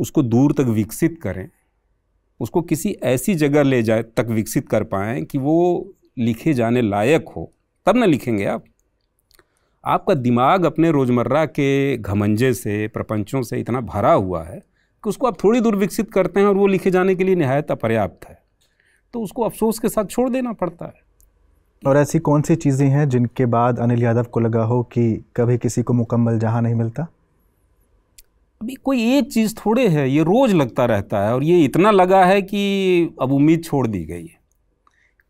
उसको दूर तक विकसित करें उसको किसी ऐसी जगह ले जाए तक विकसित कर पाएँ कि वो लिखे जाने लायक हो तब ना लिखेंगे आप आपका दिमाग अपने रोज़मर्रा के घमंजे से प्रपंचों से इतना भरा हुआ है कि उसको आप थोड़ी दूर विकसित करते हैं और वो लिखे जाने के लिए नहायत अपर्याप्त है तो उसको अफसोस के साथ छोड़ देना पड़ता है और ऐसी कौन सी चीज़ें हैं जिनके बाद अनिल यादव को लगा हो कि कभी किसी को मुकम्मल जहाँ नहीं मिलता अभी कोई एक चीज़ थोड़े है ये रोज़ लगता रहता है और ये इतना लगा है कि अब उम्मीद छोड़ दी गई है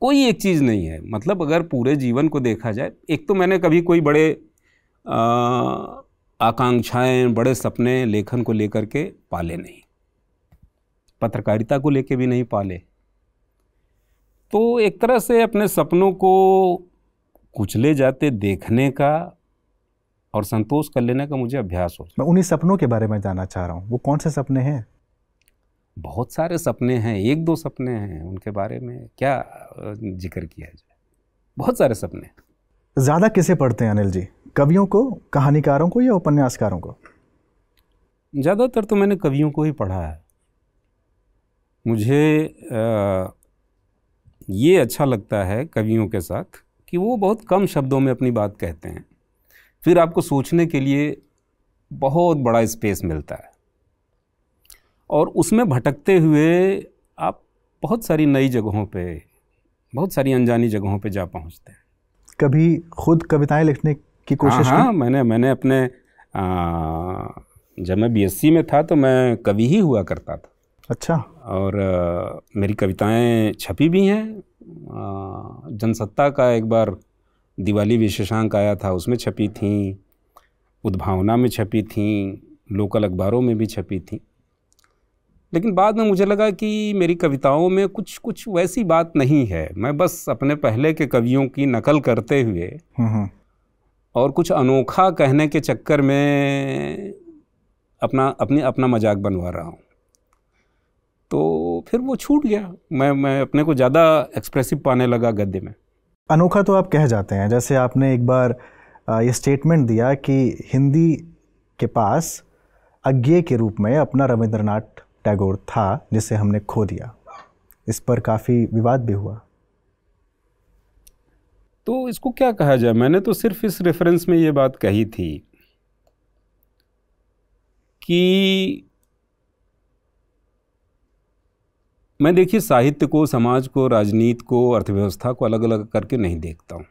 कोई एक चीज़ नहीं है मतलब अगर पूरे जीवन को देखा जाए एक तो मैंने कभी कोई बड़े आकांक्षाएं बड़े सपने लेखन को लेकर के पाले नहीं पत्रकारिता को लेके भी नहीं पाले तो एक तरह से अपने सपनों को कुचले जाते देखने का और संतोष कर लेने का मुझे अभ्यास हो मैं उन्हीं सपनों के बारे में जानना चाह रहा हूँ वो कौन से सपने हैं बहुत सारे सपने हैं एक दो सपने हैं उनके बारे में क्या जिक्र किया जाए बहुत सारे सपने ज़्यादा किसे पढ़ते हैं अनिल जी कवियों को कहानीकारों को या उपन्यासकारों को ज़्यादातर तो मैंने कवियों को ही पढ़ा है मुझे आ, ये अच्छा लगता है कवियों के साथ कि वो बहुत कम शब्दों में अपनी बात कहते हैं फिर आपको सोचने के लिए बहुत बड़ा स्पेस मिलता है और उसमें भटकते हुए आप बहुत सारी नई जगहों पे बहुत सारी अनजानी जगहों पे जा पहुंचते हैं कभी खुद कविताएं लिखने की हाँ, कोशिश हाँ, मैंने मैंने अपने आ, जब मैं बीएससी में था तो मैं कवि ही हुआ करता था अच्छा और आ, मेरी कविताएं छपी भी हैं जनसत्ता का एक बार दिवाली विशेषांक आया था उसमें छपी थी उद्भावना में छपी थी लोकल अखबारों में भी छपी थी लेकिन बाद में मुझे लगा कि मेरी कविताओं में कुछ कुछ वैसी बात नहीं है मैं बस अपने पहले के कवियों की नकल करते हुए हम्म, हम्म। और कुछ अनोखा कहने के चक्कर में अपना अपनी अपना मजाक बनवा रहा हूँ तो फिर वो छूट गया मैं मैं अपने को ज़्यादा एक्सप्रेसिव पाने लगा गद्य में अनोखा तो आप कह जाते हैं जैसे आपने एक बार ये स्टेटमेंट दिया कि हिंदी के पास अज्ञे के रूप में अपना रविंद्रनाथ टैगोर था जिसे हमने खो दिया इस पर काफ़ी विवाद भी हुआ तो इसको क्या कहा जाए मैंने तो सिर्फ इस रेफरेंस में ये बात कही थी कि मैं देखिए साहित्य को समाज को राजनीति को अर्थव्यवस्था को अलग अलग करके नहीं देखता हूँ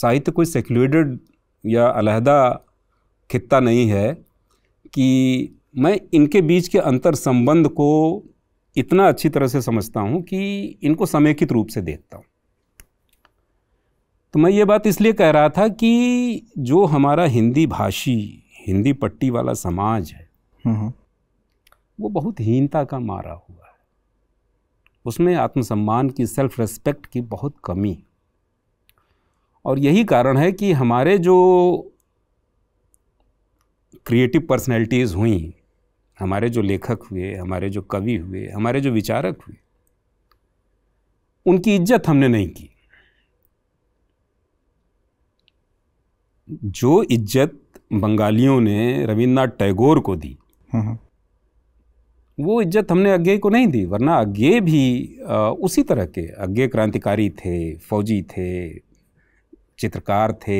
साहित्य कोई सेक्युलेटेड या अलहदा खिता नहीं है कि मैं इनके बीच के अंतर संबंध को इतना अच्छी तरह से समझता हूँ कि इनको समेकित रूप से देखता हूँ तो मैं ये बात इसलिए कह रहा था कि जो हमारा हिंदी भाषी हिंदी पट्टी वाला समाज है वो बहुत हीनता का मारा हुआ है उसमें आत्मसम्मान की सेल्फ रेस्पेक्ट की बहुत कमी और यही कारण है कि हमारे जो क्रिएटिव पर्सनैलिटीज़ हुई हमारे जो लेखक हुए हमारे जो कवि हुए हमारे जो विचारक हुए उनकी इज्जत हमने नहीं की जो इज्जत बंगालियों ने रविन्द्रनाथ टैगोर को दी हम्म, हम्म। वो इज्जत हमने अज्ञे को नहीं दी वरना अज्ञे भी आ, उसी तरह के अज्ञे क्रांतिकारी थे फौजी थे चित्रकार थे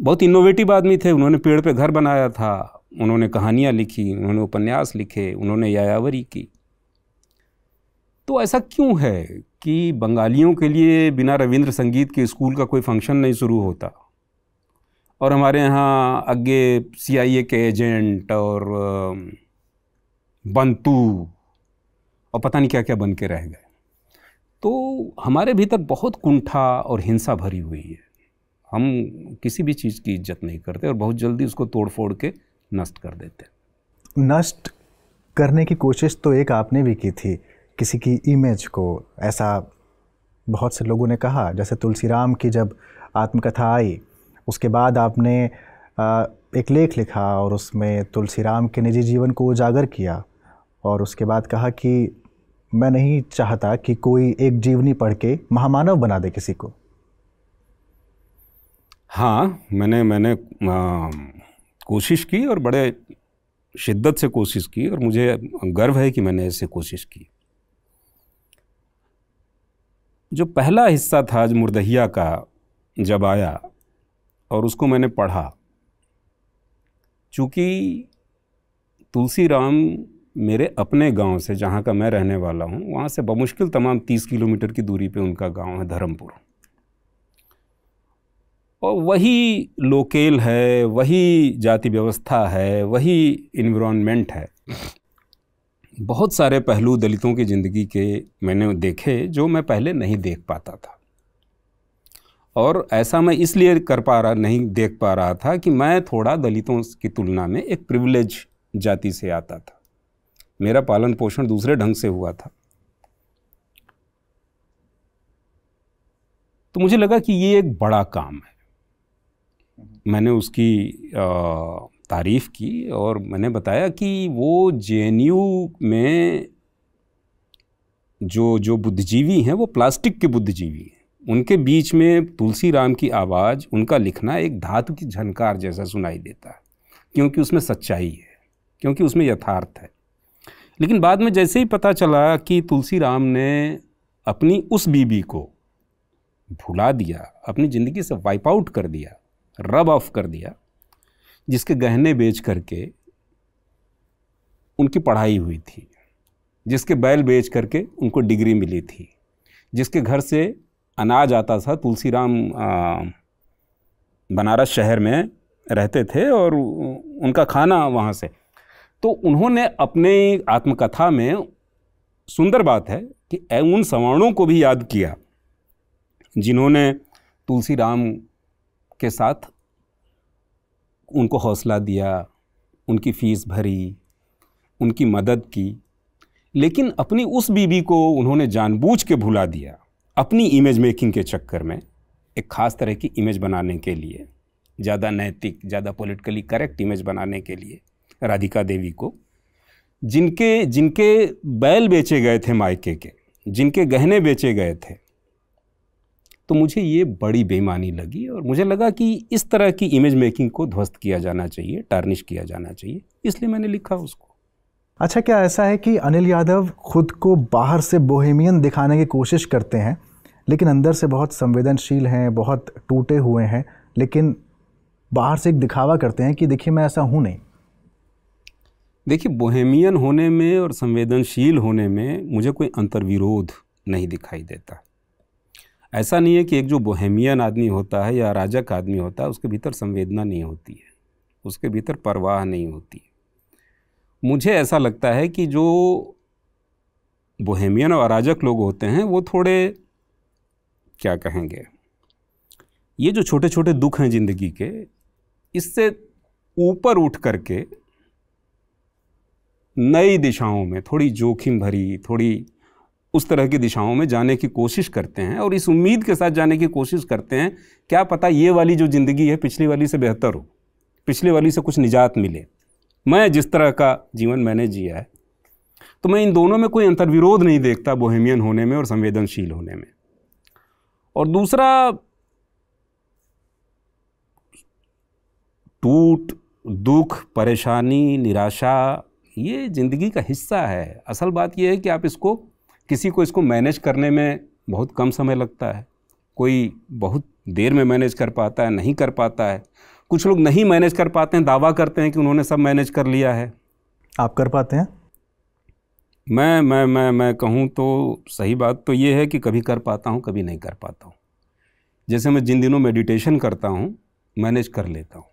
बहुत इनोवेटिव आदमी थे उन्होंने पेड़ पे घर बनाया था उन्होंने कहानियाँ लिखी उन्होंने उपन्यास लिखे उन्होंने यायावरी की तो ऐसा क्यों है कि बंगालियों के लिए बिना रविंद्र संगीत के स्कूल का कोई फंक्शन नहीं शुरू होता और हमारे यहाँ आई ए के एजेंट और बंतू और पता नहीं क्या क्या बन के रह गए तो हमारे भीतर बहुत कुंठा और हिंसा भरी हुई है हम किसी भी चीज़ की इज्जत नहीं करते और बहुत जल्दी उसको तोड़ फोड़ के नष्ट कर देते नष्ट करने की कोशिश तो एक आपने भी की थी किसी की इमेज को ऐसा बहुत से लोगों ने कहा जैसे तुलसीराम की जब आत्मकथा आई उसके बाद आपने एक लेख लिखा और उसमें तुलसीराम के निजी जीवन को उजागर किया और उसके बाद कहा कि मैं नहीं चाहता कि कोई एक जीवनी पढ़ के महामानव बना दे किसी को हाँ मैंने मैंने आ, कोशिश की और बड़े शिद्दत से कोशिश की और मुझे गर्व है कि मैंने ऐसे कोशिश की जो पहला हिस्सा था आज मुर्दहिया का जब आया और उसको मैंने पढ़ा चूँकि तुलसीराम मेरे अपने गांव से जहाँ का मैं रहने वाला हूँ वहाँ से बमुश्किल तमाम तीस किलोमीटर की दूरी पे उनका गांव है धर्मपुर और वही लोकेल है वही जाति व्यवस्था है वही इन्वामेंट है बहुत सारे पहलू दलितों की ज़िंदगी के मैंने देखे जो मैं पहले नहीं देख पाता था और ऐसा मैं इसलिए कर पा रहा नहीं देख पा रहा था कि मैं थोड़ा दलितों की तुलना में एक प्रिविलेज जाति से आता था मेरा पालन पोषण दूसरे ढंग से हुआ था तो मुझे लगा कि ये एक बड़ा काम है हम्म। मैंने उसकी तारीफ़ की और मैंने बताया कि वो जे में जो जो बुद्धिजीवी हैं वो प्लास्टिक के बुद्धिजीवी हैं उनके बीच में तुलसी राम की आवाज़ उनका लिखना एक धातु की झनकार जैसा सुनाई देता है क्योंकि उसमें सच्चाई है क्योंकि उसमें यथार्थ है लेकिन बाद में जैसे ही पता चला कि तुलसी राम ने अपनी उस बीबी को भुला दिया अपनी ज़िंदगी से वाइप आउट कर दिया रब ऑफ कर दिया जिसके गहने बेच करके उनकी पढ़ाई हुई थी जिसके बैल बेच करके उनको डिग्री मिली थी जिसके घर से अनाज आता था तुलसीराम बनारस शहर में रहते थे और उनका खाना वहाँ से तो उन्होंने अपने आत्मकथा में सुंदर बात है कि उन सवर्णों को भी याद किया जिन्होंने तुलसीराम के साथ उनको हौसला दिया उनकी फ़ीस भरी उनकी मदद की लेकिन अपनी उस बीवी को उन्होंने जानबूझ के भुला दिया अपनी इमेज मेकिंग के चक्कर में एक ख़ास तरह की इमेज बनाने के लिए ज़्यादा नैतिक ज़्यादा पॉलिटिकली करेक्ट इमेज बनाने के लिए राधिका देवी को जिनके जिनके बैल बेचे गए थे मायके के जिनके गहने बेचे गए थे तो मुझे ये बड़ी बेईमानी लगी और मुझे लगा कि इस तरह की इमेज मेकिंग को ध्वस्त किया जाना चाहिए टार्निश किया जाना चाहिए इसलिए मैंने लिखा उसको अच्छा क्या ऐसा है कि अनिल यादव खुद को बाहर से बोहेमियन दिखाने की कोशिश करते हैं लेकिन अंदर से बहुत संवेदनशील हैं बहुत टूटे हुए हैं लेकिन बाहर से एक दिखावा करते हैं कि देखिए मैं ऐसा हूँ नहीं देखिए बोहेमियन होने में और संवेदनशील होने में मुझे कोई अंतर्विरोध नहीं दिखाई देता ऐसा नहीं है कि एक जो बोहेमियन आदमी होता है या राजक आदमी होता है उसके भीतर संवेदना नहीं होती है उसके भीतर परवाह नहीं होती मुझे ऐसा लगता है कि जो बोहेमियन और अराजक लोग होते हैं वो थोड़े क्या कहेंगे ये जो छोटे छोटे दुख हैं ज़िंदगी के इससे ऊपर उठ करके नई दिशाओं में थोड़ी जोखिम भरी थोड़ी उस तरह की दिशाओं में जाने की कोशिश करते हैं और इस उम्मीद के साथ जाने की कोशिश करते हैं क्या पता ये वाली जो ज़िंदगी है पिछली वाली से बेहतर हो पिछली वाली से कुछ निजात मिले मैं जिस तरह का जीवन मैंने जिया है तो मैं इन दोनों में कोई अंतर्विरोध नहीं देखता बोहेमियन होने में और संवेदनशील होने में और दूसरा टूट दुख परेशानी निराशा ये ज़िंदगी का हिस्सा है असल बात यह है कि आप इसको किसी को इसको मैनेज करने में बहुत कम समय लगता है कोई बहुत देर में मैनेज कर पाता है नहीं कर पाता है कुछ लोग नहीं मैनेज कर पाते हैं दावा करते हैं कि उन्होंने सब मैनेज कर लिया है आप कर पाते हैं मैं मैं मैं मैं कहूँ तो सही बात तो ये है कि कभी कर पाता हूँ कभी नहीं कर पाता हूँ जैसे मैं जिन दिनों मेडिटेशन करता हूँ मैनेज कर लेता हूँ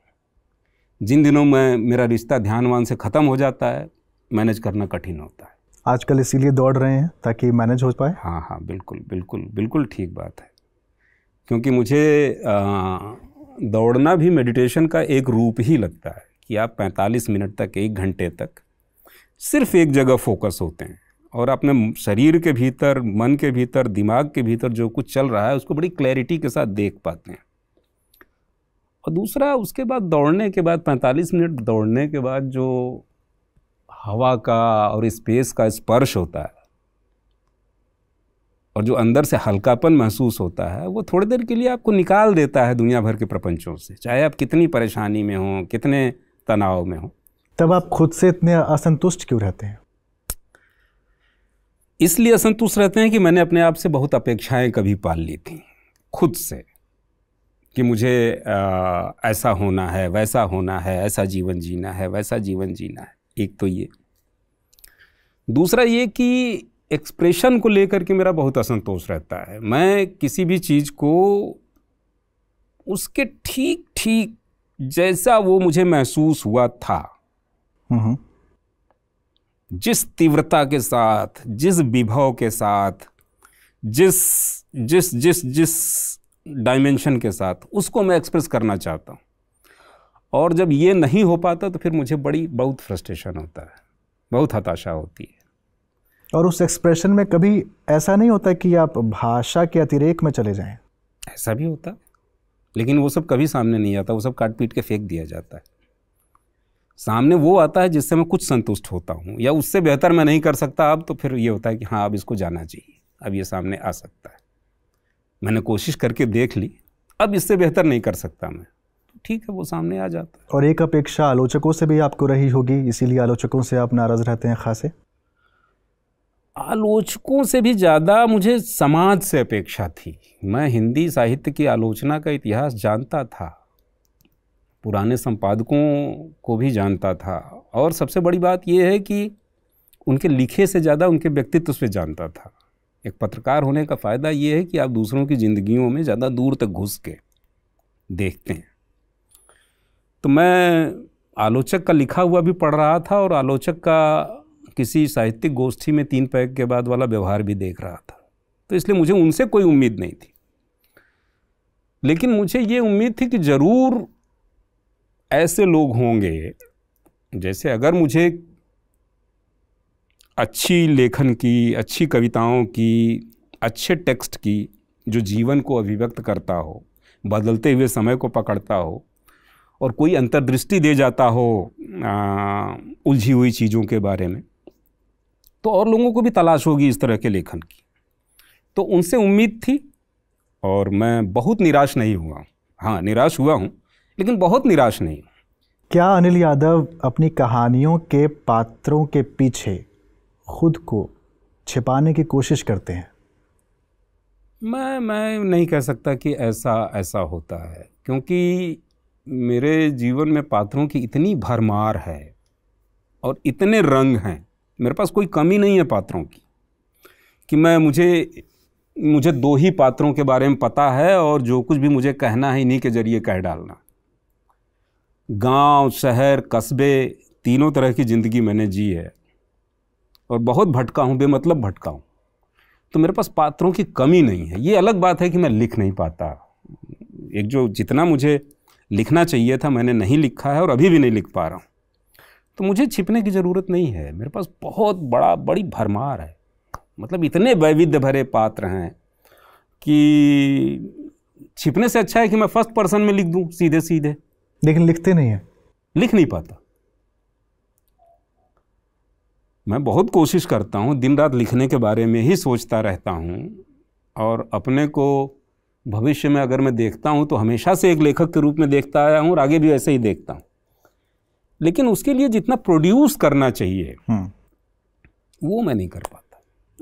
जिन दिनों मैं मेरा रिश्ता ध्यानवान से ख़त्म हो जाता है मैनेज करना कठिन होता है आजकल इसीलिए दौड़ रहे हैं ताकि मैनेज हो पाए हाँ हाँ बिल्कुल बिल्कुल बिल्कुल ठीक बात है क्योंकि मुझे दौड़ना भी मेडिटेशन का एक रूप ही लगता है कि आप 45 मिनट तक एक घंटे तक सिर्फ एक जगह फोकस होते हैं और अपने शरीर के भीतर मन के भीतर दिमाग के भीतर जो कुछ चल रहा है उसको बड़ी क्लैरिटी के साथ देख पाते हैं और दूसरा उसके बाद दौड़ने के बाद 45 मिनट दौड़ने के बाद जो हवा का और स्पेस का स्पर्श होता है और जो अंदर से हल्कापन महसूस होता है वो थोड़ी देर के लिए आपको निकाल देता है दुनिया भर के प्रपंचों से चाहे आप कितनी परेशानी में हों कितने तनाव में हों तब आप खुद से इतने असंतुष्ट क्यों रहते हैं इसलिए असंतुष्ट रहते हैं कि मैंने अपने आप से बहुत अपेक्षाएं कभी पाल ली थी खुद से कि मुझे आ, ऐसा होना है वैसा होना है ऐसा जीवन जीना है वैसा जीवन जीना है एक तो ये दूसरा ये कि एक्सप्रेशन को लेकर के मेरा बहुत असंतोष रहता है मैं किसी भी चीज़ को उसके ठीक ठीक जैसा वो मुझे महसूस हुआ था हम्म। जिस तीव्रता के साथ जिस विभव के साथ जिस जिस जिस जिस डायमेंशन के साथ उसको मैं एक्सप्रेस करना चाहता हूँ और जब ये नहीं हो पाता तो फिर मुझे बड़ी बहुत फ्रस्ट्रेशन होता है बहुत हताशा होती है और उस एक्सप्रेशन में कभी ऐसा नहीं होता कि आप भाषा के अतिरेक में चले जाएं ऐसा भी होता लेकिन वो सब कभी सामने नहीं आता वो सब काट पीट के फेंक दिया जाता है सामने वो आता है जिससे मैं कुछ संतुष्ट होता हूँ या उससे बेहतर मैं नहीं कर सकता अब तो फिर ये होता है कि हाँ अब इसको जाना चाहिए अब ये सामने आ सकता है मैंने कोशिश करके देख ली अब इससे बेहतर नहीं कर सकता मैं ठीक है वो सामने आ जाता है और एक अपेक्षा आलोचकों से भी आपको रही होगी इसीलिए आलोचकों से आप नाराज़ रहते हैं खासे आलोचकों से भी ज़्यादा मुझे समाज से अपेक्षा थी मैं हिंदी साहित्य की आलोचना का इतिहास जानता था पुराने संपादकों को भी जानता था और सबसे बड़ी बात यह है कि उनके लिखे से ज़्यादा उनके व्यक्तित्व से जानता था एक पत्रकार होने का फ़ायदा ये है कि आप दूसरों की ज़िंदगियों में ज़्यादा दूर तक घुस के देखते हैं तो मैं आलोचक का लिखा हुआ भी पढ़ रहा था और आलोचक का किसी साहित्यिक गोष्ठी में तीन पैग के बाद वाला व्यवहार भी देख रहा था तो इसलिए मुझे उनसे कोई उम्मीद नहीं थी लेकिन मुझे ये उम्मीद थी कि ज़रूर ऐसे लोग होंगे जैसे अगर मुझे अच्छी लेखन की अच्छी कविताओं की अच्छे टेक्स्ट की जो जीवन को अभिव्यक्त करता हो बदलते हुए समय को पकड़ता हो और कोई अंतर्दृष्टि दे जाता हो उलझी हुई चीज़ों के बारे में तो और लोगों को भी तलाश होगी इस तरह के लेखन की तो उनसे उम्मीद थी और मैं बहुत निराश नहीं हुआ हाँ निराश हुआ हूँ लेकिन बहुत निराश नहीं क्या अनिल यादव अपनी कहानियों के पात्रों के पीछे खुद को छिपाने की कोशिश करते हैं मैं मैं नहीं कह सकता कि ऐसा ऐसा होता है क्योंकि मेरे जीवन में पात्रों की इतनी भरमार है और इतने रंग हैं मेरे पास कोई कमी नहीं है पात्रों की कि मैं मुझे मुझे दो ही पात्रों के बारे में पता है और जो कुछ भी मुझे कहना है इन्हीं के ज़रिए कह डालना गांव, शहर कस्बे तीनों तरह की ज़िंदगी मैंने जी है और बहुत भटका हूँ बेमतलब भटका हूँ तो मेरे पास पात्रों की कमी नहीं है ये अलग बात है कि मैं लिख नहीं पाता एक जो जितना मुझे लिखना चाहिए था मैंने नहीं लिखा है और अभी भी नहीं लिख पा रहा हूँ तो मुझे छिपने की ज़रूरत नहीं है मेरे पास बहुत बड़ा बड़ी भरमार है मतलब इतने वैविध्य भरे पात्र हैं कि छिपने से अच्छा है कि मैं फर्स्ट पर्सन में लिख दूँ सीधे सीधे लेकिन लिखते नहीं हैं लिख नहीं पाता मैं बहुत कोशिश करता हूँ दिन रात लिखने के बारे में ही सोचता रहता हूँ और अपने को भविष्य में अगर मैं देखता हूँ तो हमेशा से एक लेखक के रूप में देखता आया हूँ और आगे भी ऐसे ही देखता हूँ लेकिन उसके लिए जितना प्रोड्यूस करना चाहिए हम्म। वो मैं नहीं कर पाता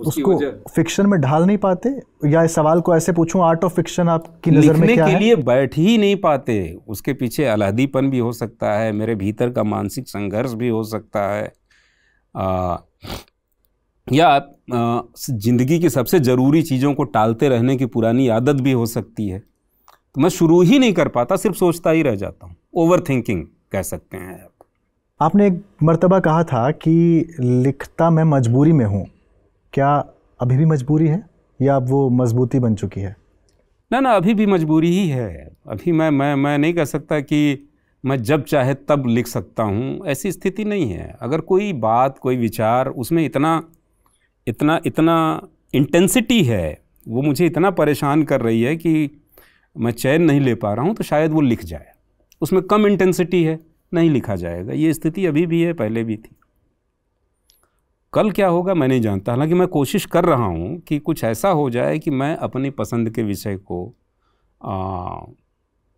उसको फिक्शन में ढाल नहीं पाते या इस सवाल को ऐसे पूछूं आर्ट ऑफ फिक्शन आपकी नज़र में क्या के है? लिए बैठ ही नहीं पाते उसके पीछे अलहदीपन भी हो सकता है मेरे भीतर का मानसिक संघर्ष भी हो सकता है आ, या आप ज़िंदगी की सबसे ज़रूरी चीज़ों को टालते रहने की पुरानी आदत भी हो सकती है तो मैं शुरू ही नहीं कर पाता सिर्फ सोचता ही रह जाता हूँ ओवर थिंकिंग कह सकते हैं आप आपने एक मरतबा कहा था कि लिखता मैं मजबूरी में हूँ क्या अभी भी मजबूरी है या अब वो मजबूती बन चुकी है ना ना अभी भी मजबूरी ही है अभी मैं मैं मैं नहीं कह सकता कि मैं जब चाहे तब लिख सकता हूँ ऐसी स्थिति नहीं है अगर कोई बात कोई विचार उसमें इतना इतना इतना इंटेंसिटी है वो मुझे इतना परेशान कर रही है कि मैं चैन नहीं ले पा रहा हूँ तो शायद वो लिख जाए उसमें कम इंटेंसिटी है नहीं लिखा जाएगा ये स्थिति अभी भी है पहले भी थी कल क्या होगा मैं नहीं जानता हालांकि मैं कोशिश कर रहा हूँ कि कुछ ऐसा हो जाए कि मैं अपनी पसंद के विषय को आ,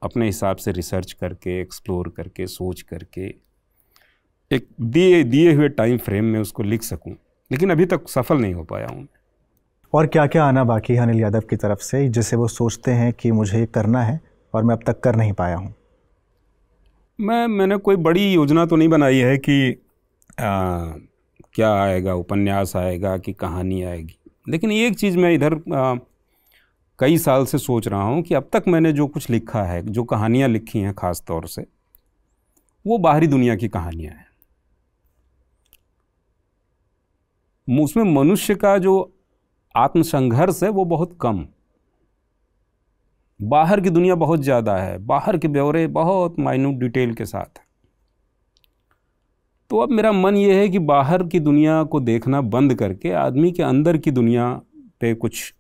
अपने हिसाब से रिसर्च करके एक्सप्लोर करके सोच करके एक दिए दिए हुए टाइम फ्रेम में उसको लिख सकूँ लेकिन अभी तक सफल नहीं हो पाया हूँ और क्या क्या आना बाकी है अनिल यादव की तरफ से जिसे वो सोचते हैं कि मुझे ये करना है और मैं अब तक कर नहीं पाया हूँ मैं मैंने कोई बड़ी योजना तो नहीं बनाई है कि आ, क्या आएगा उपन्यास आएगा कि कहानी आएगी लेकिन एक चीज़ मैं इधर आ, कई साल से सोच रहा हूँ कि अब तक मैंने जो कुछ लिखा है जो कहानियाँ लिखी हैं ख़ास तौर से वो बाहरी दुनिया की कहानियाँ हैं उसमें मनुष्य का जो आत्मसंघर्ष है वो बहुत कम बाहर की दुनिया बहुत ज़्यादा है बाहर के ब्यौरे बहुत माइन्यूट डिटेल के साथ तो अब मेरा मन ये है कि बाहर की दुनिया को देखना बंद करके आदमी के अंदर की दुनिया पे कुछ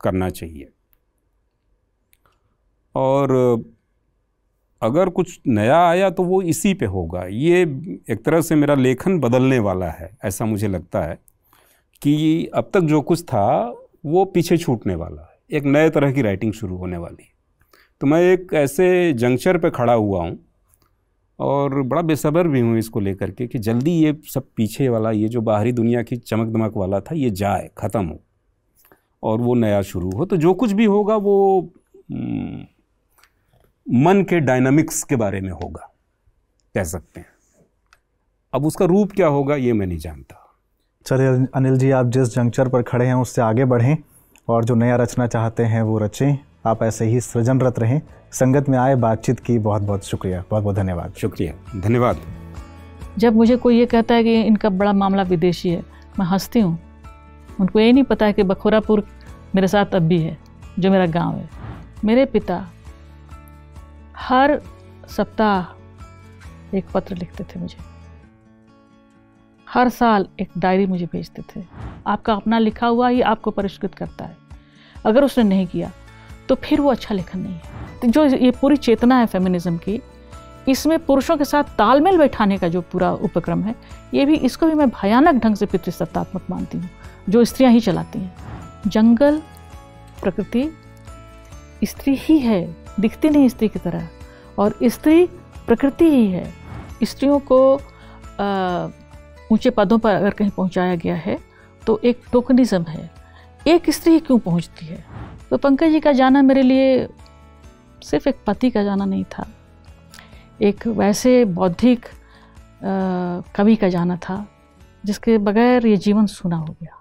करना चाहिए और अगर कुछ नया आया तो वो इसी पे होगा ये एक तरह से मेरा लेखन बदलने वाला है ऐसा मुझे लगता है कि अब तक जो कुछ था वो पीछे छूटने वाला एक नए तरह की राइटिंग शुरू होने वाली तो मैं एक ऐसे जंक्चर पे खड़ा हुआ हूँ और बड़ा बेसब्र भी हूँ इसको लेकर के कि जल्दी ये सब पीछे वाला ये जो बाहरी दुनिया की चमक दमक वाला था ये जाए ख़त्म हो और वो नया शुरू हो तो जो कुछ भी होगा वो मन के डायनामिक्स के बारे में होगा कह सकते हैं अब उसका रूप क्या होगा ये मैं नहीं जानता चलिए अनिल जी आप जिस जंक्चर पर खड़े हैं उससे आगे बढ़ें और जो नया रचना चाहते हैं वो रचें आप ऐसे ही सृजनरत रहें संगत में आए बातचीत की बहुत बहुत शुक्रिया बहुत बहुत धन्यवाद शुक्रिया धन्यवाद जब मुझे कोई ये कहता है कि इनका बड़ा मामला विदेशी है मैं हंसती हूँ उनको ये नहीं पता है कि बखोरापुर मेरे साथ अब भी है जो मेरा गांव है मेरे पिता हर सप्ताह एक पत्र लिखते थे मुझे हर साल एक डायरी मुझे भेजते थे आपका अपना लिखा हुआ ही आपको परिष्कृत करता है अगर उसने नहीं किया तो फिर वो अच्छा लेखन नहीं है तो जो ये पूरी चेतना है फेमिनिज्म की इसमें पुरुषों के साथ तालमेल बैठाने का जो पूरा उपक्रम है ये भी इसको भी मैं भयानक ढंग से पितृसत्तात्मक मानती हूँ जो स्त्रियाँ ही चलाती हैं जंगल प्रकृति स्त्री ही है दिखती नहीं स्त्री की तरह और स्त्री प्रकृति ही है स्त्रियों को आ, ऊंचे पदों पर अगर कहीं पहुंचाया गया है तो एक टोकनिज़्म है एक स्त्री क्यों पहुंचती है तो पंकज जी का जाना मेरे लिए सिर्फ एक पति का जाना नहीं था एक वैसे बौद्धिक कवि का जाना था जिसके बगैर ये जीवन सुना हो गया